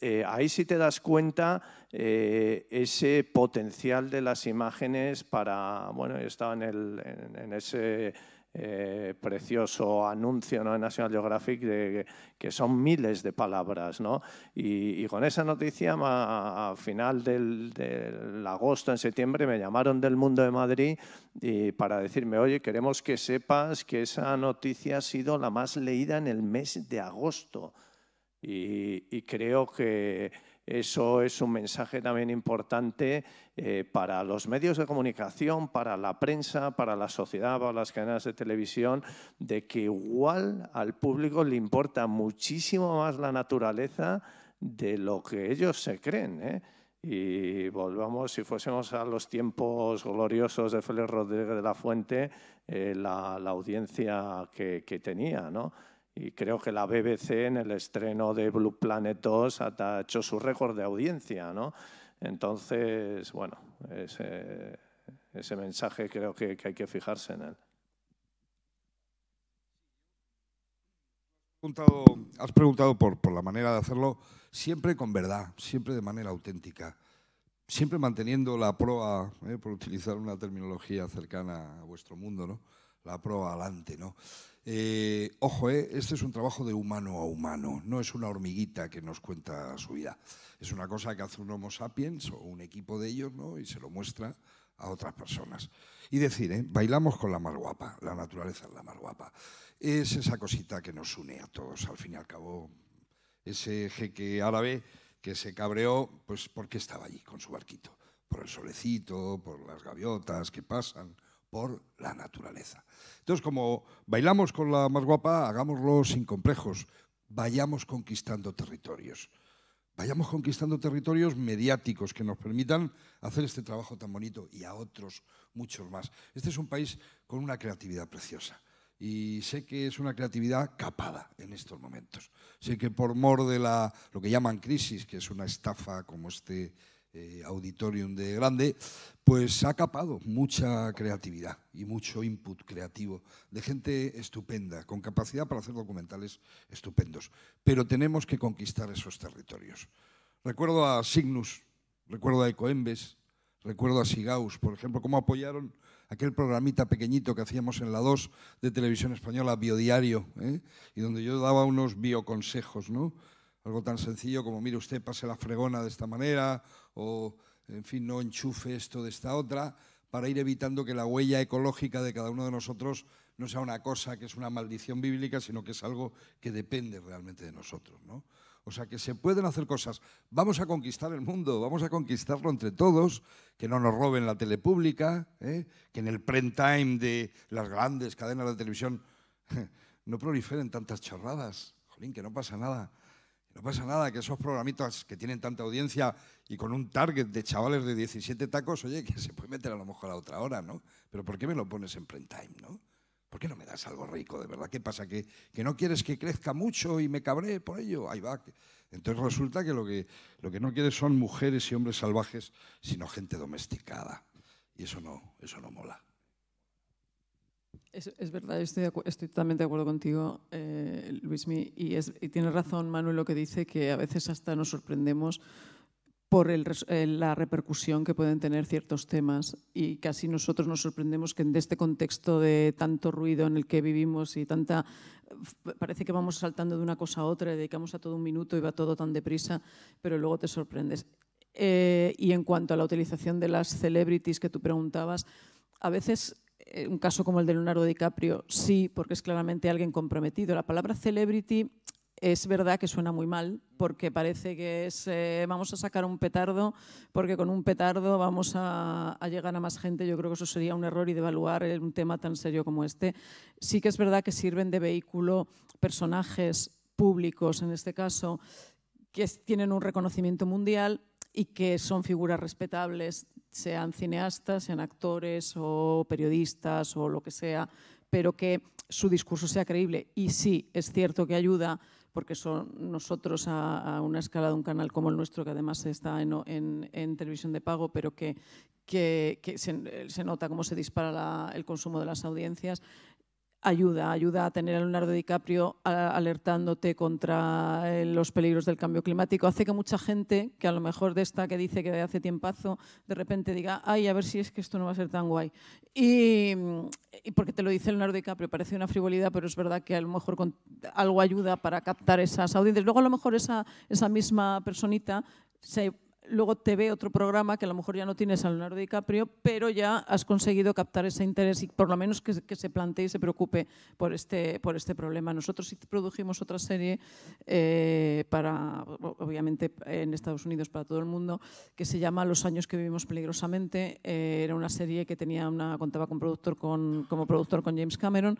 eh, ahí sí te das cuenta eh, ese potencial de las imágenes para, bueno, yo estaba en, el, en ese eh, precioso anuncio de National Geographic de, que son miles de palabras. ¿no? Y, con esa noticia, a, final del, agosto, en septiembre, me llamaron del Mundo de Madrid y para decirme, oye, queremos que sepas que esa noticia ha sido la más leída en el mes de agosto. y creo que eso es un mensaje también importante eh, para los medios de comunicación, para la prensa, para la sociedad, para las cadenas de televisión, de que igual al público le importa muchísimo más la naturaleza de lo que ellos se creen. ¿eh? Y volvamos, si fuésemos a los tiempos gloriosos de Félix Rodríguez de la Fuente, eh, la, audiencia que, que tenía, ¿no? y creo que la BBC en el estreno de Blue Planet 2 ha hecho su récord de audiencia, ¿no? Entonces, bueno, ese, mensaje creo que, hay que fijarse en él. has preguntado por, la manera de hacerlo, siempre con verdad, siempre de manera auténtica, siempre manteniendo la proa, eh, por utilizar una terminología cercana a vuestro mundo, ¿no? la proa adelante. ¿no? Eh, ojo, eh, este es un trabajo de humano a humano, no es una hormiguita que nos cuenta su vida. Es una cosa que hace un Homo sapiens o un equipo de ellos ¿no? y se lo muestra a otras personas. Y decir, eh, bailamos con la más guapa, la naturaleza es la más guapa. Es esa cosita que nos une a todos, al fin y al cabo, ese jeque árabe que se cabreó, pues porque estaba allí con su barquito, por el solecito, por las gaviotas que pasan, por la naturaleza. Entonces, como bailamos con la más guapa, hagámoslo sin complejos, vayamos conquistando territorios. Vayamos conquistando territorios mediáticos que nos permitan hacer este trabajo tan bonito y a otros muchos más. Este es un país con una creatividad preciosa y sé que es una creatividad capada en estos momentos. Sé que por mor de la, lo que llaman crisis, que es una estafa como este eh, auditorium de grande, pues ha capado mucha creatividad y mucho input creativo de gente estupenda, con capacidad para hacer documentales estupendos. Pero tenemos que conquistar esos territorios. Recuerdo a Signus, recuerdo a Ecoembes, recuerdo a Sigaus, por ejemplo, cómo apoyaron aquel programita pequeñito que hacíamos en la 2 de Televisión Española, Biodiario, ¿eh? y donde yo daba unos bioconsejos, ¿no? Algo tan sencillo como, mire usted, pase la fregona de esta manera, o, en fin, no enchufe esto de esta otra, para ir evitando que la huella ecológica de cada uno de nosotros no sea una cosa que es una maldición bíblica, sino que es algo que depende realmente de nosotros. ¿no? O sea, que se pueden hacer cosas. Vamos a conquistar el mundo, vamos a conquistarlo entre todos, que no nos roben la tele pública, ¿eh? que en el print time de las grandes cadenas de televisión no proliferen tantas charradas. Jolín, que no pasa nada. No pasa nada que esos programitas que tienen tanta audiencia y con un target de chavales de 17 tacos, oye, que se puede meter a lo mejor a otra hora, ¿no? Pero ¿por qué me lo pones en print time, no? ¿Por qué no me das algo rico, de verdad? ¿Qué pasa? ¿Que, que no quieres que crezca mucho y me cabré por ello? Ahí va. Entonces resulta que lo, que lo que no quieres son mujeres y hombres salvajes, sino gente domesticada. Y eso no, eso no mola. Es, verdad, estoy, totalmente de acuerdo contigo, eh, Luismi, y, tiene razón Manuel lo que dice, que a veces hasta nos sorprendemos por eh, la repercusión que pueden tener ciertos temas y casi nosotros nos sorprendemos que en este contexto de tanto ruido en el que vivimos y tanta parece que vamos saltando de una cosa a otra dedicamos a todo un minuto y va todo tan deprisa pero luego te sorprendes eh, y en cuanto a la utilización de las celebrities que tú preguntabas a veces eh, un caso como el de Leonardo DiCaprio, sí, porque es claramente alguien comprometido. La palabra celebrity es verdad que suena muy mal, porque parece que es eh, vamos a sacar un petardo, porque con un petardo vamos a, a, llegar a más gente. Yo creo que eso sería un error y devaluar un tema tan serio como este. Sí que es verdad que sirven de vehículo personajes públicos, en este caso, que tienen un reconocimiento mundial y que son figuras respetables sean cineastas, sean actores o periodistas o lo que sea, pero que su discurso sea creíble. Y sí, es cierto que ayuda, porque son nosotros a, una escala de un canal como el nuestro, que además está en, televisión de pago, pero que, que, se, nota cómo se dispara el consumo de las audiencias, ayuda, ayuda a tener a Leonardo DiCaprio alertándote contra eh, los peligros del cambio climático, hace que mucha gente, que a lo mejor de esta que dice que hace tiempazo, de repente diga, ay, a ver si es que esto no va a ser tan guay. Y, porque te lo dice Leonardo DiCaprio, parece una frivolidad, pero es verdad que a lo mejor algo ayuda para captar esas audiencias. Luego a lo mejor esa, esa misma personita se luego te ve otro programa que a lo mejor ya no tienes a Leonardo DiCaprio, pero ya has conseguido captar ese interés y por lo menos que, se plantee y se preocupe por este, por este problema. Nosotros sí produjimos otra serie eh, para, obviamente en Estados Unidos, para todo el mundo, que se llama Los años que vivimos peligrosamente. Eh, era una serie que tenía una, contaba con productor como productor con James Cameron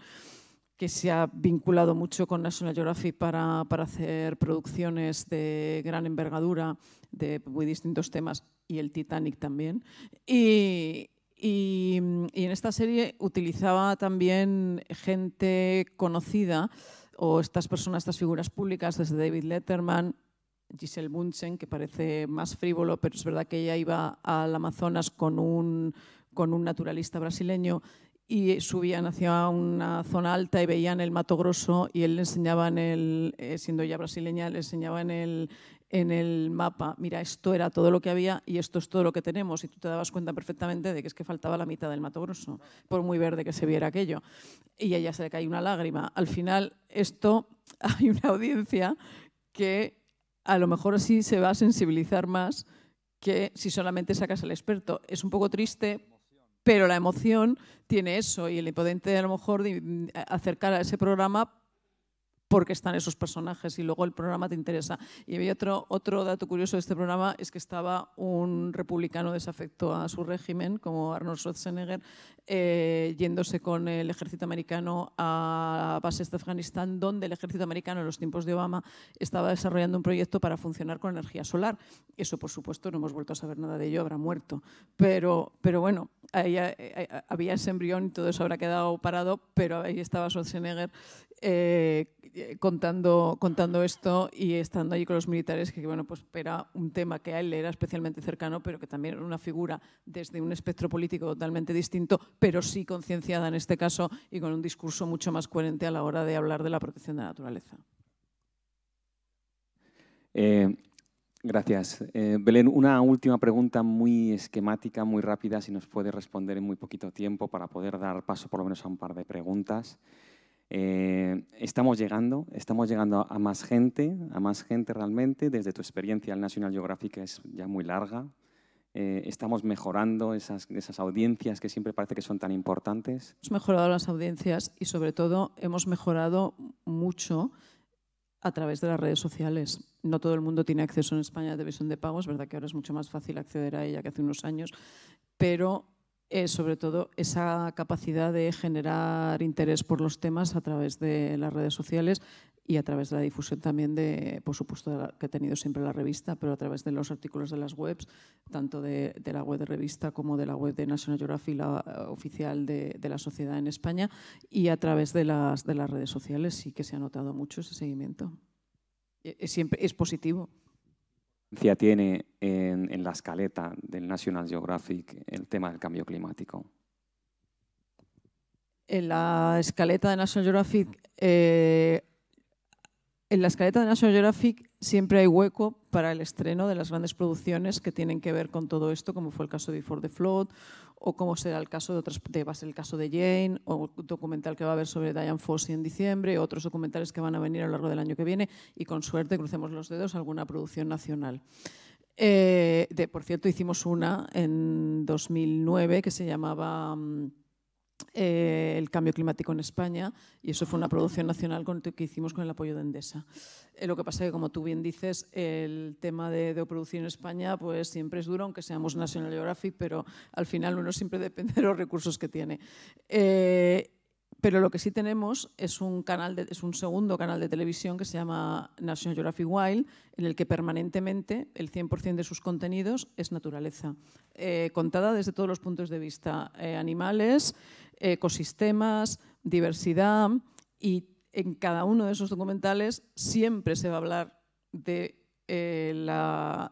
que se ha vinculado mucho con National Geographic para, para, hacer producciones de gran envergadura, de muy distintos temas, y el Titanic también. Y, y, en esta serie utilizaba también gente conocida o estas personas, estas figuras públicas, desde David Letterman, Giselle Bunchen, que parece más frívolo, pero es verdad que ella iba al Amazonas con un, con un naturalista brasileño y subían hacia una zona alta y veían el Mato Grosso y él le enseñaba en el, eh, siendo ya brasileña, le enseñaba en el, en el mapa, mira, esto era todo lo que había y esto es todo lo que tenemos. Y tú te dabas cuenta perfectamente de que es que faltaba la mitad del Mato Grosso, por muy verde que se viera aquello. Y a ella se le cae una lágrima. Al final, esto, hay una audiencia que a lo mejor así se va a sensibilizar más que si solamente sacas al experto. Es un poco triste pero la emoción tiene eso y el impotente a lo mejor de mm, acercar a ese programa porque están esos personajes y luego el programa te interesa. Y había otro, otro dato curioso de este programa, es que estaba un republicano desafecto a su régimen, como Arnold Schwarzenegger, eh, yéndose con el ejército americano a base de Afganistán, donde el ejército americano en los tiempos de Obama estaba desarrollando un proyecto para funcionar con energía solar. Eso, por supuesto, no hemos vuelto a saber nada de ello, habrá muerto. Pero, pero bueno, ahí, eh, eh, había ese embrión y todo eso habrá quedado parado, pero ahí estaba Schwarzenegger. Eh, contando, esto y estando allí con los militares, que bueno, pues era un tema que a él era especialmente cercano, pero que también era una figura desde un espectro político totalmente distinto, pero sí concienciada en este caso y con un discurso mucho más coherente a la hora de hablar de la protección de la naturaleza. Eh, gracias. Eh, Belén, una última pregunta muy esquemática, muy rápida, si nos puede responder en muy poquito tiempo para poder dar paso por lo menos a un par de preguntas. Eh, estamos llegando, estamos llegando a más gente, a más gente realmente. Desde tu experiencia en National Geographic es ya muy larga. Eh, estamos mejorando esas, esas, audiencias que siempre parece que son tan importantes. Hemos mejorado las audiencias y sobre todo hemos mejorado mucho a través de las redes sociales. No todo el mundo tiene acceso en España a televisión de pago, es verdad que ahora es mucho más fácil acceder a ella que hace unos años, pero eh, sobre todo esa capacidad de generar interés por los temas a través de las redes sociales y a través de la difusión también de, por supuesto, que ha tenido siempre la revista, pero a través de los artículos de las webs, tanto de, la web de revista como de la web de National Geographic, la eh, oficial de, la sociedad en España, y a través de las, redes sociales sí que se ha notado mucho ese seguimiento. E, siempre, es positivo tiene en, la escaleta del National Geographic el tema del cambio climático? En la escaleta de National Geographic, eh, en la escaleta de National Geographic siempre hay hueco para el estreno de las grandes producciones que tienen que ver con todo esto, como fue el caso de Before the Flood o como será el caso de otras, de, va el caso de Jane, o documental que va a haber sobre Diane Fossey en diciembre, otros documentales que van a venir a lo largo del año que viene y con suerte crucemos los dedos alguna producción nacional. Eh, de, por cierto, hicimos una en 2009 que se llamaba... Mm, eh, el cambio climático en España y eso fue una producción nacional que hicimos con el apoyo de Endesa. Eh, lo que pasa es que, como tú bien dices, el tema de, de, producir en España pues siempre es duro, aunque seamos National Geographic, pero al final uno siempre depende de los recursos que tiene. Eh, pero lo que sí tenemos es un, canal es un segundo canal de televisión que se llama National Geographic Wild, en el que permanentemente el 100% de sus contenidos es naturaleza, contada desde todos los puntos de vista, animales, ecosistemas, diversidad y en cada uno de esos documentales siempre se va a hablar de, eh,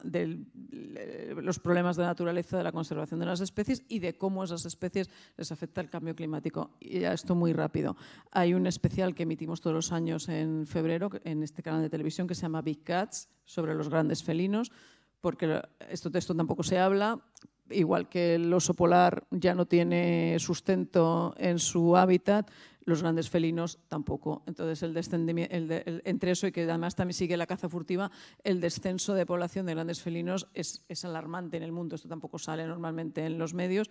eh, los problemas de naturaleza, de la conservación de las especies y de cómo esas especies les afecta el cambio climático. Y ya esto muy rápido. Hay un especial que emitimos todos los años en febrero en este canal de televisión que se llama Big Cats, sobre los grandes felinos, porque esto, esto tampoco se habla, igual que el oso polar ya no tiene sustento en su hábitat, los grandes felinos tampoco. Entonces, el, el, entre eso y que además también sigue la caza furtiva, el descenso de población de grandes felinos es, alarmante en el mundo. Esto tampoco sale normalmente en los medios,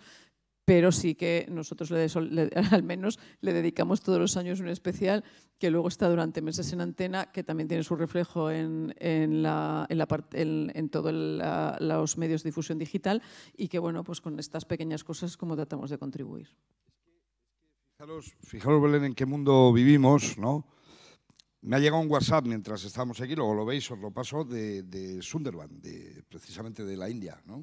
pero sí que nosotros le, al menos le dedicamos todos los años un especial que luego está durante meses en antena, que también tiene su reflejo en, en, la, en, en, todos los medios de difusión digital y que, bueno, pues con estas pequeñas cosas como tratamos de contribuir. Fijaros, fijaros Belén, en qué mundo vivimos, ¿no? Me ha llegado un WhatsApp mientras estábamos aquí, luego lo veis, os lo paso, de, de de, precisamente de la India, ¿no?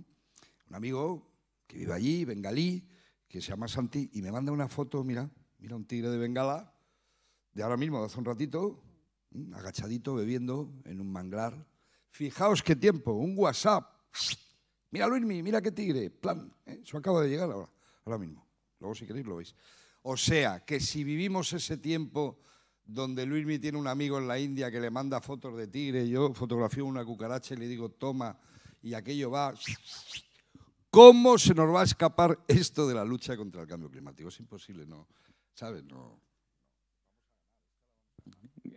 Un amigo que vive allí, bengalí, que se llama Santi, y me manda una foto, mira, mira un tigre de Bengala, de ahora mismo, de hace un ratito, mm, agachadito, bebiendo en un manglar. Fijaos qué tiempo, un WhatsApp. Mira Luismi, mira qué tigre, plan. ¿eh? Eso acaba de llegar ahora, ahora mismo. Luego si queréis lo veis. O sea, que si vivimos ese tiempo donde Luismi tiene un amigo en la India que le manda fotos de tigre, yo fotografío una cucaracha y le digo, toma, y aquello va ¿Cómo se nos va a escapar esto de la lucha contra el cambio climático? Es imposible, ¿no? ¿Sabes? No.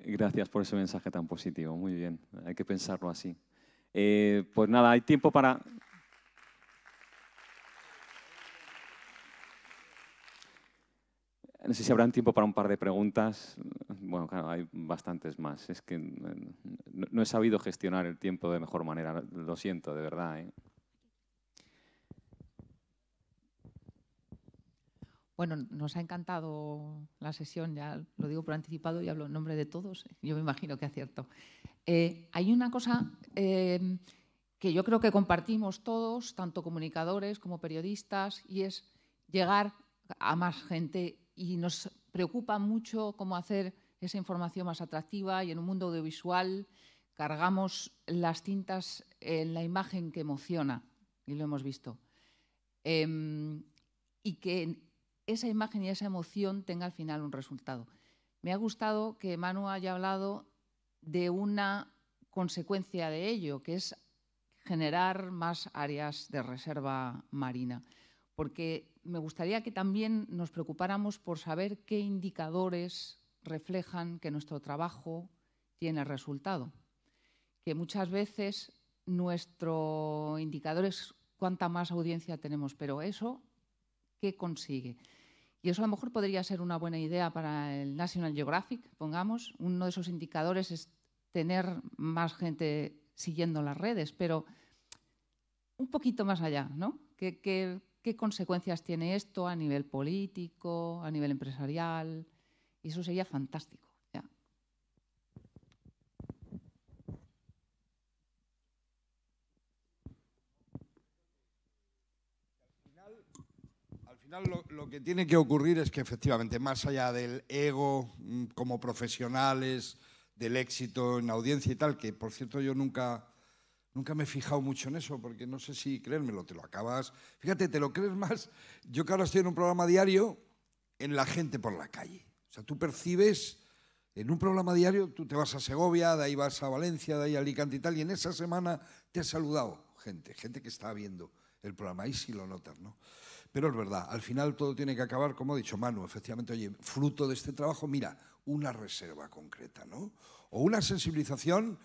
Gracias por ese mensaje tan positivo. Muy bien, hay que pensarlo así. Eh, pues nada, hay tiempo para... No sé si habrán tiempo para un par de preguntas. Bueno, claro, hay bastantes más. Es que eh, no, he sabido gestionar el tiempo de mejor manera. Lo siento, de verdad. ¿eh? Bueno, nos ha encantado la sesión, ya lo digo por anticipado y hablo en nombre de todos, ¿eh? yo me imagino que acierto. Eh, hay una cosa em, que yo creo que compartimos todos, tanto comunicadores como periodistas, y es llegar a más gente y nos preocupa mucho cómo hacer esa información más atractiva y en un mundo audiovisual cargamos las tintas en la imagen que emociona, y lo hemos visto. Em, y que esa imagen y esa emoción tenga al final un resultado. Me ha gustado que Manu haya hablado de una consecuencia de ello, que es generar más áreas de reserva marina, porque me gustaría que también nos preocupáramos por saber qué indicadores reflejan que nuestro trabajo tiene resultado, que muchas veces nuestro indicador es cuánta más audiencia tenemos, pero eso qué consigue. Y eso a lo mejor podría ser una buena idea para el National Geographic, pongamos. Uno de esos indicadores es tener más gente siguiendo las redes, pero un poquito más allá, ¿no? ¿Qué, qué consecuencias tiene esto a nivel político, a nivel empresarial? Y eso sería fantástico. lo, que tiene que ocurrir es que efectivamente, más allá del ego mm, como profesionales, del éxito en audiencia y tal, que por cierto yo nunca, nunca me he fijado mucho en eso, porque no sé si creérmelo, te lo acabas. Fíjate, te lo crees más. Yo que ahora estoy en un programa diario, en la gente por la calle. O sea, tú percibes en un programa diario, tú te vas a Segovia, de ahí vas a Valencia, de ahí a Alicante y tal, y en esa semana te ha saludado gente, gente que está viendo el programa. Ahí sí lo notas, ¿no? Pero es verdad, al final todo tiene que acabar, como ha dicho Manu, efectivamente, oye, fruto de este trabajo, mira, una reserva concreta, ¿no? O una sensibilización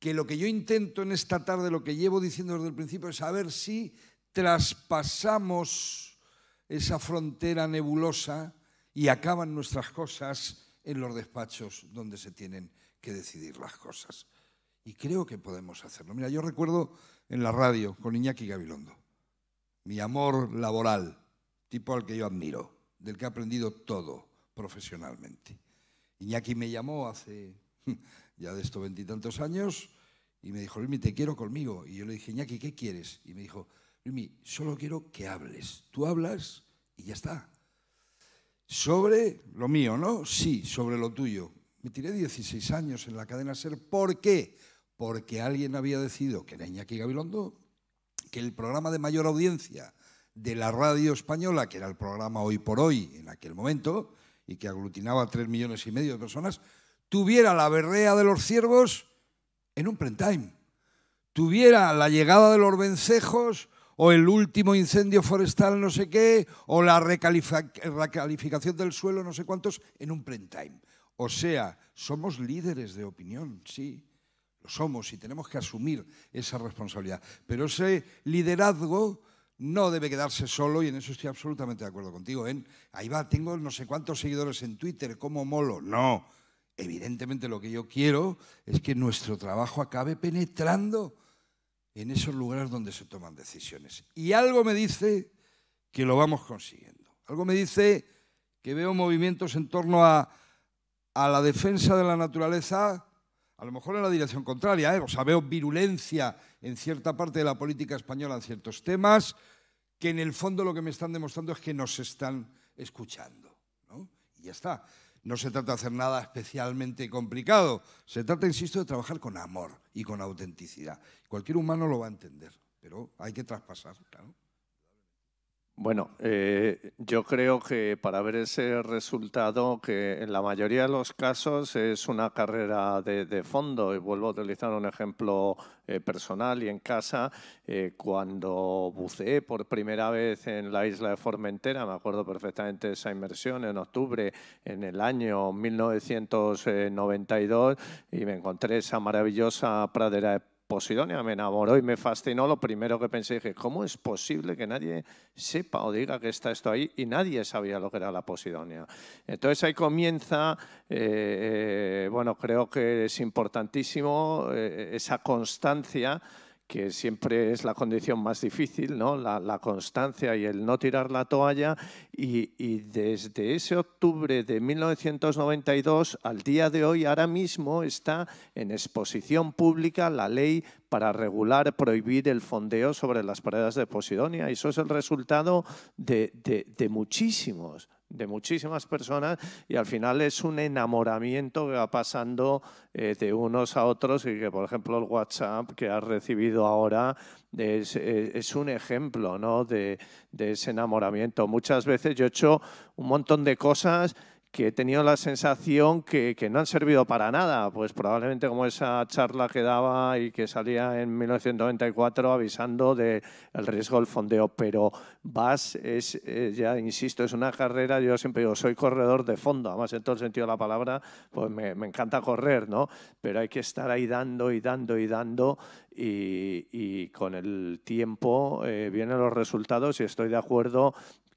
que lo que yo intento en esta tarde, lo que llevo diciendo desde el principio, es saber si traspasamos esa frontera nebulosa y acaban nuestras cosas en los despachos donde se tienen que decidir las cosas. Y creo que podemos hacerlo. Mira, yo recuerdo en la radio con Iñaki Gabilondo mi amor laboral, tipo al que yo admiro, del que he aprendido todo profesionalmente. Iñaki me llamó hace ya de estos veintitantos años y me dijo, Luismi, te quiero conmigo. Y yo le dije, Iñaki, ¿qué quieres? Y me dijo, Luismi, solo quiero que hables. Tú hablas y ya está. Sobre lo mío, ¿no? Sí, sobre lo tuyo. Me tiré 16 años en la cadena SER. ¿Por qué? Porque alguien había decidido que era Iñaki Gabilondo que el programa de mayor audiencia de la radio española, que era el programa Hoy por Hoy en aquel momento, y que aglutinaba a tres millones y medio de personas, tuviera la berrea de los ciervos en un print time, tuviera la llegada de los vencejos o el último incendio forestal no sé qué, o la recalificación del suelo no sé cuántos en un print time. O sea, somos líderes de opinión, sí, somos y tenemos que asumir esa responsabilidad. Pero ese liderazgo no debe quedarse solo y en eso estoy absolutamente de acuerdo contigo. ahí va, tengo no sé cuántos seguidores en Twitter, cómo molo. No, evidentemente lo que yo quiero es que nuestro trabajo acabe penetrando en esos lugares donde se toman decisiones. Y algo me dice que lo vamos consiguiendo. Algo me dice que veo movimientos en torno a, a la defensa de la naturaleza a lo mejor en la dirección contraria, ¿eh? o sea, veo virulencia en cierta parte de la política española en ciertos temas, que en el fondo lo que me están demostrando es que nos están escuchando. ¿no? Y ya está. No se trata de hacer nada especialmente complicado. Se trata, insisto, de trabajar con amor y con autenticidad. Cualquier humano lo va a entender, pero hay que traspasar, claro. Bueno, eh, yo creo que para ver ese resultado, que en la mayoría de los casos es una carrera de, fondo, y vuelvo a utilizar un ejemplo eh, personal y en casa, eh, cuando buceé por primera vez en la isla de Formentera, me acuerdo perfectamente esa inmersión en octubre, en el año 1992, y me encontré esa maravillosa pradera de Posidonia pues me enamoró y me fascinó, lo primero que pensé, dije, ¿cómo es posible que nadie sepa o diga que está esto ahí? Y nadie sabía lo que era la Posidonia. Entonces ahí comienza, eh, eh, bueno, creo que es importantísimo eh, esa constancia que siempre es la condición más difícil, ¿no? la, constancia y el no tirar la toalla. Y, desde ese octubre de 1992 al día de hoy, ahora mismo está en exposición pública la ley para regular, prohibir el fondeo sobre las paredes de Posidonia. Y eso es el resultado de muchísimos, de muchísimas personas y al final es un enamoramiento que va pasando eh, de unos a otros y que, por ejemplo, el WhatsApp que has recibido ahora es, eh, un ejemplo ¿no? de ese enamoramiento. Muchas veces yo he hecho un montón de cosas que he tenido la sensación que, no han servido para nada, pues probablemente como esa charla que daba y que salía en 1994 avisando del el riesgo del fondeo, pero vas, es, eh, ya insisto, es una carrera, yo siempre digo, soy corredor de fondo, además en todo el sentido de la palabra, pues me, encanta correr, ¿no? Pero hay que estar ahí dando y dando y dando y, con el tiempo eh, vienen los resultados y estoy de acuerdo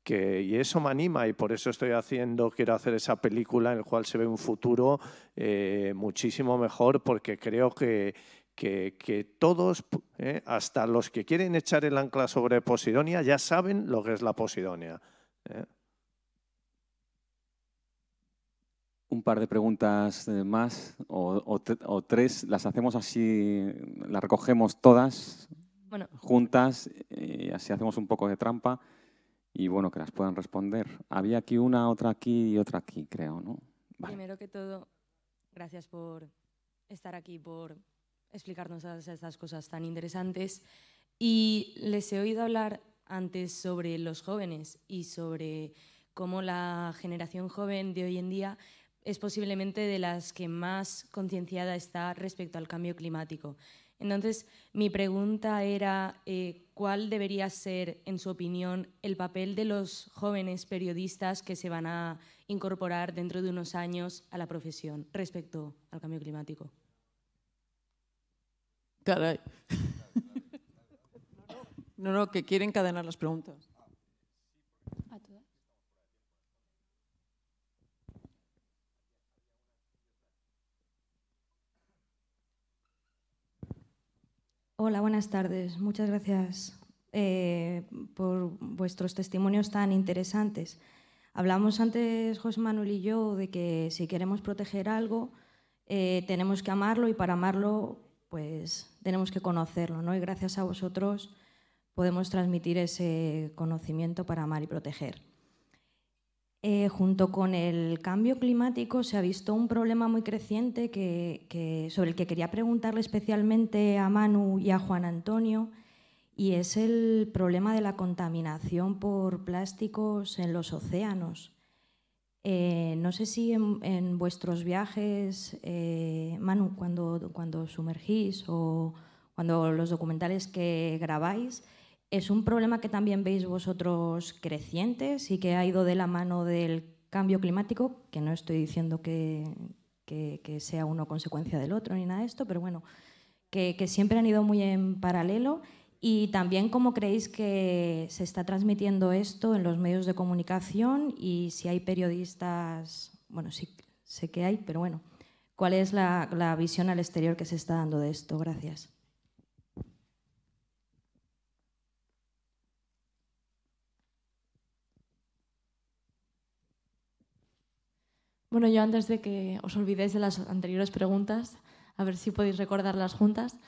y eso me anima y por eso estoy haciendo, quiero hacer esa película en la cual se ve un futuro eh, muchísimo mejor porque creo que, todos, eh, hasta los que quieren echar el ancla sobre Posidonia, ya saben lo que es la Posidonia. Eh. Un par de preguntas más o, tres, las hacemos así, las recogemos todas juntas y así hacemos un poco de trampa y bueno, que las puedan responder. Había aquí una, otra aquí y otra aquí, creo, ¿no? Primero que todo, gracias por estar aquí, por explicarnos estas cosas tan interesantes. Y les he oído hablar antes sobre los jóvenes y sobre cómo la generación joven de hoy en día es posiblemente de las que más concienciada está respecto al cambio climático. Entonces, mi pregunta era, eh, ¿cuál debería ser, en su opinión, el papel de los jóvenes periodistas que se van a incorporar dentro de unos años a la profesión respecto al cambio climático? Caray. No, no, que quieren cadenar las preguntas. Hola, buenas tardes. Muchas gracias eh, por vuestros testimonios tan interesantes. Hablamos antes, José Manuel y yo, de que si queremos proteger algo, eh, tenemos que amarlo y para amarlo, pues tenemos que conocerlo, ¿no? Y gracias a vosotros podemos transmitir ese conocimiento para amar y proteger. Eh, junto con el cambio climático se ha visto un problema muy creciente sobre el que quería preguntarle especialmente a Manu y a Juan Antonio, y es el problema de la contaminación por plásticos en los océanos. Eh, no sé si en, vuestros viajes, eh, Manu, cuando sumergís o cuando los documentales que grabáis, ¿Es un problema que también veis vosotros crecientes y que ha ido de la mano del cambio climático? Que no estoy diciendo que, sea uno consecuencia del otro ni nada de esto, pero bueno, que, siempre han ido muy en paralelo. Y también cómo creéis que se está transmitiendo esto en los medios de comunicación y si hay periodistas, bueno, sí sé que hay, pero bueno, ¿cuál es la visión al exterior que se está dando de esto? Gracias. Bueno, yo antes de que os olvidéis de las anteriores preguntas, a ver si podéis recordarlas juntas.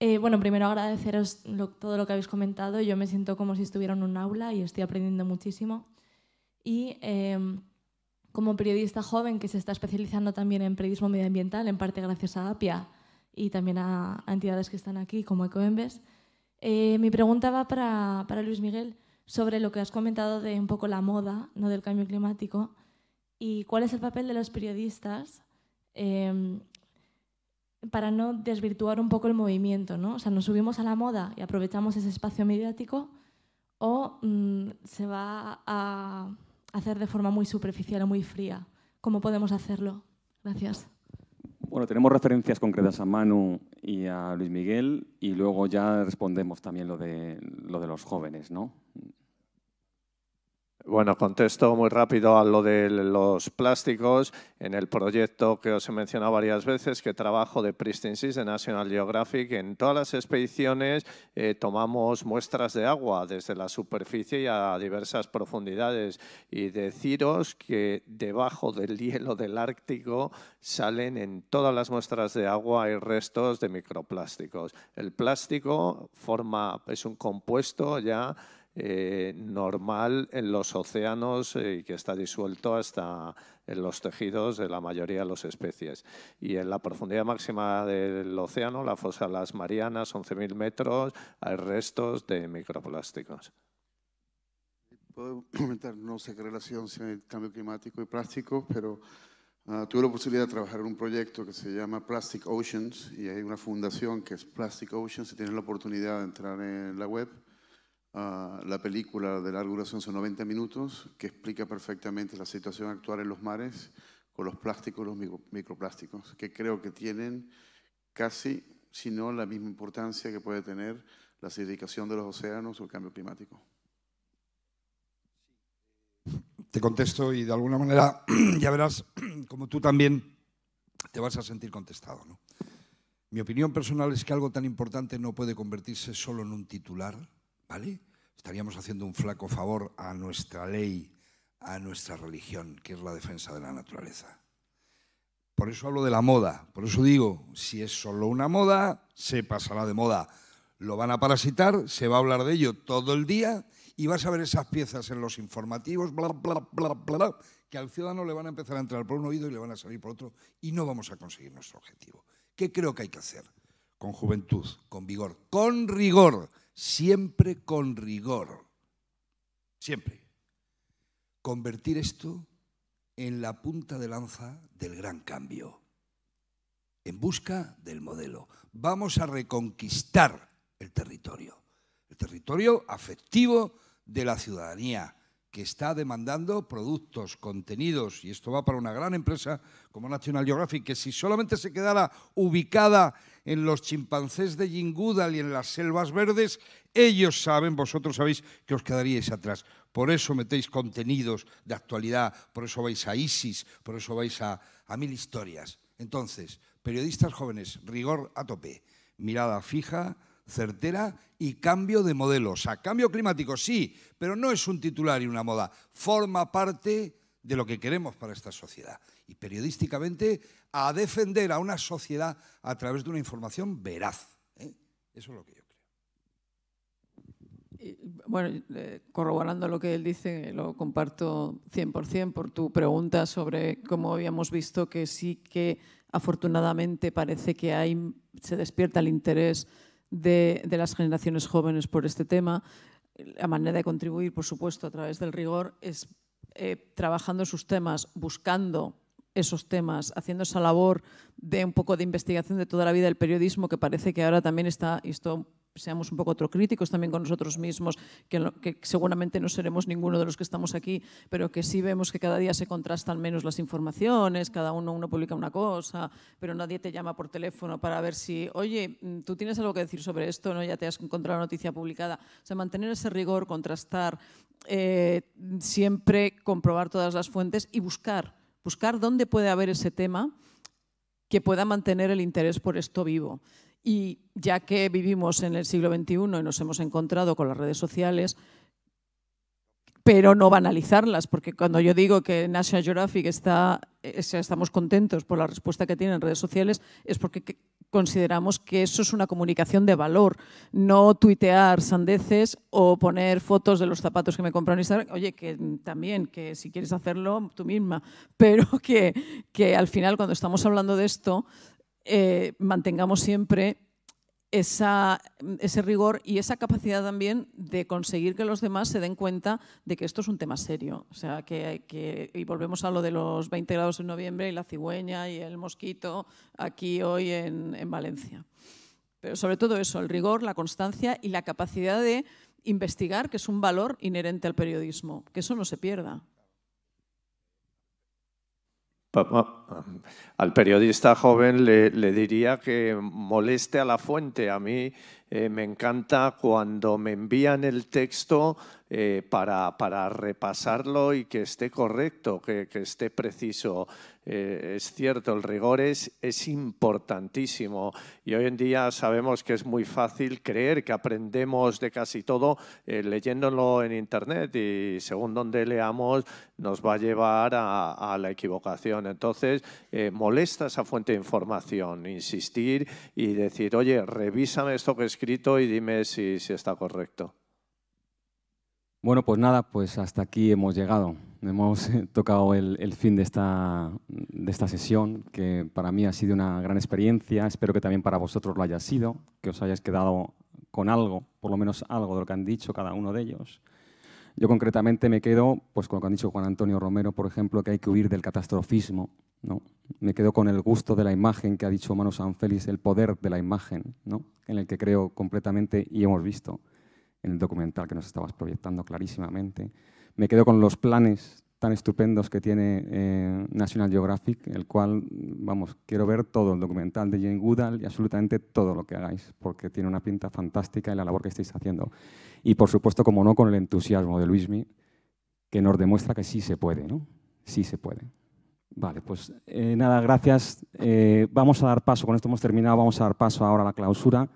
Eh, bueno, primero agradeceros todo lo que habéis comentado. Yo me siento como si estuviera en un aula y estoy aprendiendo muchísimo. Y eh, como periodista joven que se está especializando también en periodismo medioambiental, en parte gracias a APIA y también a, entidades que están aquí como Ecoembes, eh, mi pregunta va para, para Luis Miguel sobre lo que has comentado de un poco la moda, no del cambio climático y cuál es el papel de los periodistas em, para no desvirtuar un poco el movimiento, ¿no? O sea, nos subimos a la moda y aprovechamos ese espacio mediático o mm, se va a hacer de forma muy superficial o muy fría. ¿Cómo podemos hacerlo? Gracias. Bueno, tenemos referencias concretas a Manu y a Luis Miguel y luego ya respondemos también lo de, lo de los jóvenes, ¿no? Bueno, contesto muy rápido a lo de los plásticos. En el proyecto que os he mencionado varias veces, que trabajo de Pristinsis de National Geographic, en todas las expediciones eh, tomamos muestras de agua desde la superficie y a diversas profundidades. Y deciros que debajo del hielo del Ártico salen en todas las muestras de agua y restos de microplásticos. El plástico forma, es un compuesto ya eh, normal en los océanos eh, y que está disuelto hasta en los tejidos de la mayoría de las especies. Y en la profundidad máxima del océano, la fosa las Marianas, 11.000 metros, hay restos de microplásticos. Puedo comentar, no sé qué relación si el cambio climático y plástico, pero ah, tuve la posibilidad de trabajar en un proyecto que se llama Plastic Oceans y hay una fundación que es Plastic Oceans y tienen la oportunidad de entrar en la web la película de larga duración, son 90 minutos, que explica perfectamente la situación actual en los mares con los plásticos, los microplásticos, que creo que tienen casi, si no la misma importancia que puede tener la acidificación de los océanos o el cambio climático. Te contesto y de alguna manera ya verás como tú también te vas a sentir contestado. ¿no? Mi opinión personal es que algo tan importante no puede convertirse solo en un titular, Estaríamos haciendo un flaco favor a nuestra ley, a nuestra religión, que es la defensa de la naturaleza. Por eso hablo de la moda, por eso digo, si es solo una moda, se pasará de moda. Lo van a parasitar, se va a hablar de ello todo el día y vas a ver esas piezas en los informativos, bla, bla, bla, bla, que al ciudadano le van a empezar a entrar por un oído y le van a salir por otro y no vamos a conseguir nuestro objetivo. ¿Qué creo que hay que hacer? Con juventud, con vigor, con rigor siempre con rigor, siempre. Convertir esto en la punta de lanza del gran cambio, en busca del modelo. Vamos a reconquistar el territorio, el territorio afectivo de la ciudadanía, que está demandando productos, contenidos, y esto va para una gran empresa como National Geographic, que si solamente se quedara ubicada en los chimpancés de Yingudal y en las selvas verdes, ellos saben, vosotros sabéis que os quedaríais atrás. Por eso metéis contenidos de actualidad, por eso vais a ISIS, por eso vais a, a mil historias. Entonces, periodistas jóvenes, rigor a tope, mirada fija, certera y cambio de modelo. O sea, cambio climático sí, pero no es un titular y una moda. Forma parte de lo que queremos para esta sociedad. Y periodísticamente a defender a una sociedad a través de una información veraz. ¿eh? Eso es lo que yo creo. bueno, eh, corroborando lo que él dice, lo comparto 100% por tu pregunta sobre cómo habíamos visto que sí que afortunadamente parece que hay, se despierta el interés de, las generaciones jóvenes por este tema. La manera de contribuir, por supuesto, a través del rigor es eh, trabajando sus temas, buscando esos temas, haciendo esa labor de un poco de investigación de toda la vida del periodismo, que parece que ahora también está, esto seamos un poco autocríticos también con nosotros mismos, que, seguramente no seremos ninguno de los que estamos aquí, pero que sí vemos que cada día se contrastan menos las informaciones, cada uno, uno publica una cosa, pero nadie te llama por teléfono para ver si, oye, mm, tú tienes algo que decir sobre esto, ¿no? ya te has encontrado la noticia publicada. O sea, mantener ese rigor, contrastar, eh, siempre comprobar todas las fuentes y buscar, buscar dónde puede haber ese tema que pueda mantener el interés por esto vivo. Y ya que vivimos en el siglo XXI y nos hemos encontrado con las redes sociales, pero no banalizarlas, porque cuando yo digo que National Geographic está, eh, estamos contentos por la respuesta que tienen en redes sociales, es porque consideramos que eso es una comunicación de valor, no tuitear sandeces o poner fotos de los zapatos que me compraron y Instagram. Oye, que también, que si quieres hacerlo tú misma, pero que, que al final cuando estamos hablando de esto, eh, mantengamos siempre ese rigor y esa capacidad también de conseguir que los demás se den cuenta de que esto es un tema serio. O sea, que, y volvemos a lo de los 20 grados en noviembre y la cigüeña y el mosquito aquí hoy en, en Valencia. Pero sobre todo eso, el rigor, la constancia y la capacidad de investigar, que es un valor inherente al periodismo, que eso no se pierda al periodista joven le, diría que moleste a la fuente. A mí eh, me encanta cuando me envían el texto eh, para, para, repasarlo y que esté correcto, que, esté preciso. Eh, es cierto, el rigor es, es, importantísimo y hoy en día sabemos que es muy fácil creer que aprendemos de casi todo leyéndolo en Internet y según donde leamos nos va a llevar a, a la equivocación. Entonces, molesta esa fuente de información, insistir y decir, oye, revísame esto que es escrito y dime si, si está correcto. Bueno, pues nada, pues hasta aquí hemos llegado. Hemos eh, tocado el, el, fin de esta, de esta sesión, que para mí ha sido una gran experiencia. Espero que también para vosotros lo haya sido, que os hayáis quedado con algo, por lo menos algo de lo que han dicho cada uno de ellos. Yo concretamente me quedo pues, con lo que han dicho Juan Antonio Romero, por ejemplo, que hay que huir del catastrofismo. ¿no? Me quedo con el gusto de la imagen que ha dicho Manu Félix, el poder de la imagen, en el que creo completamente y hemos visto en el documental que nos estabas proyectando clarísimamente. Me quedo con los planes tan estupendos que tiene eh, National Geographic, el cual, vamos, quiero ver todo el documental de Jane Goodall y absolutamente todo lo que hagáis, porque tiene una pinta fantástica y la labor que estáis haciendo y por supuesto, como no, con el entusiasmo de Luismi, que nos demuestra que sí se puede, ¿no? Sí se puede. Vale, pues eh, nada, gracias. Eh, vamos a dar paso, con esto hemos terminado, vamos a dar paso ahora a la clausura,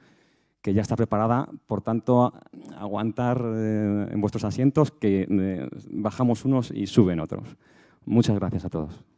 que ya está preparada. Por tanto, aguantar eh, en vuestros asientos, que bajamos unos y suben otros. Muchas gracias a todos.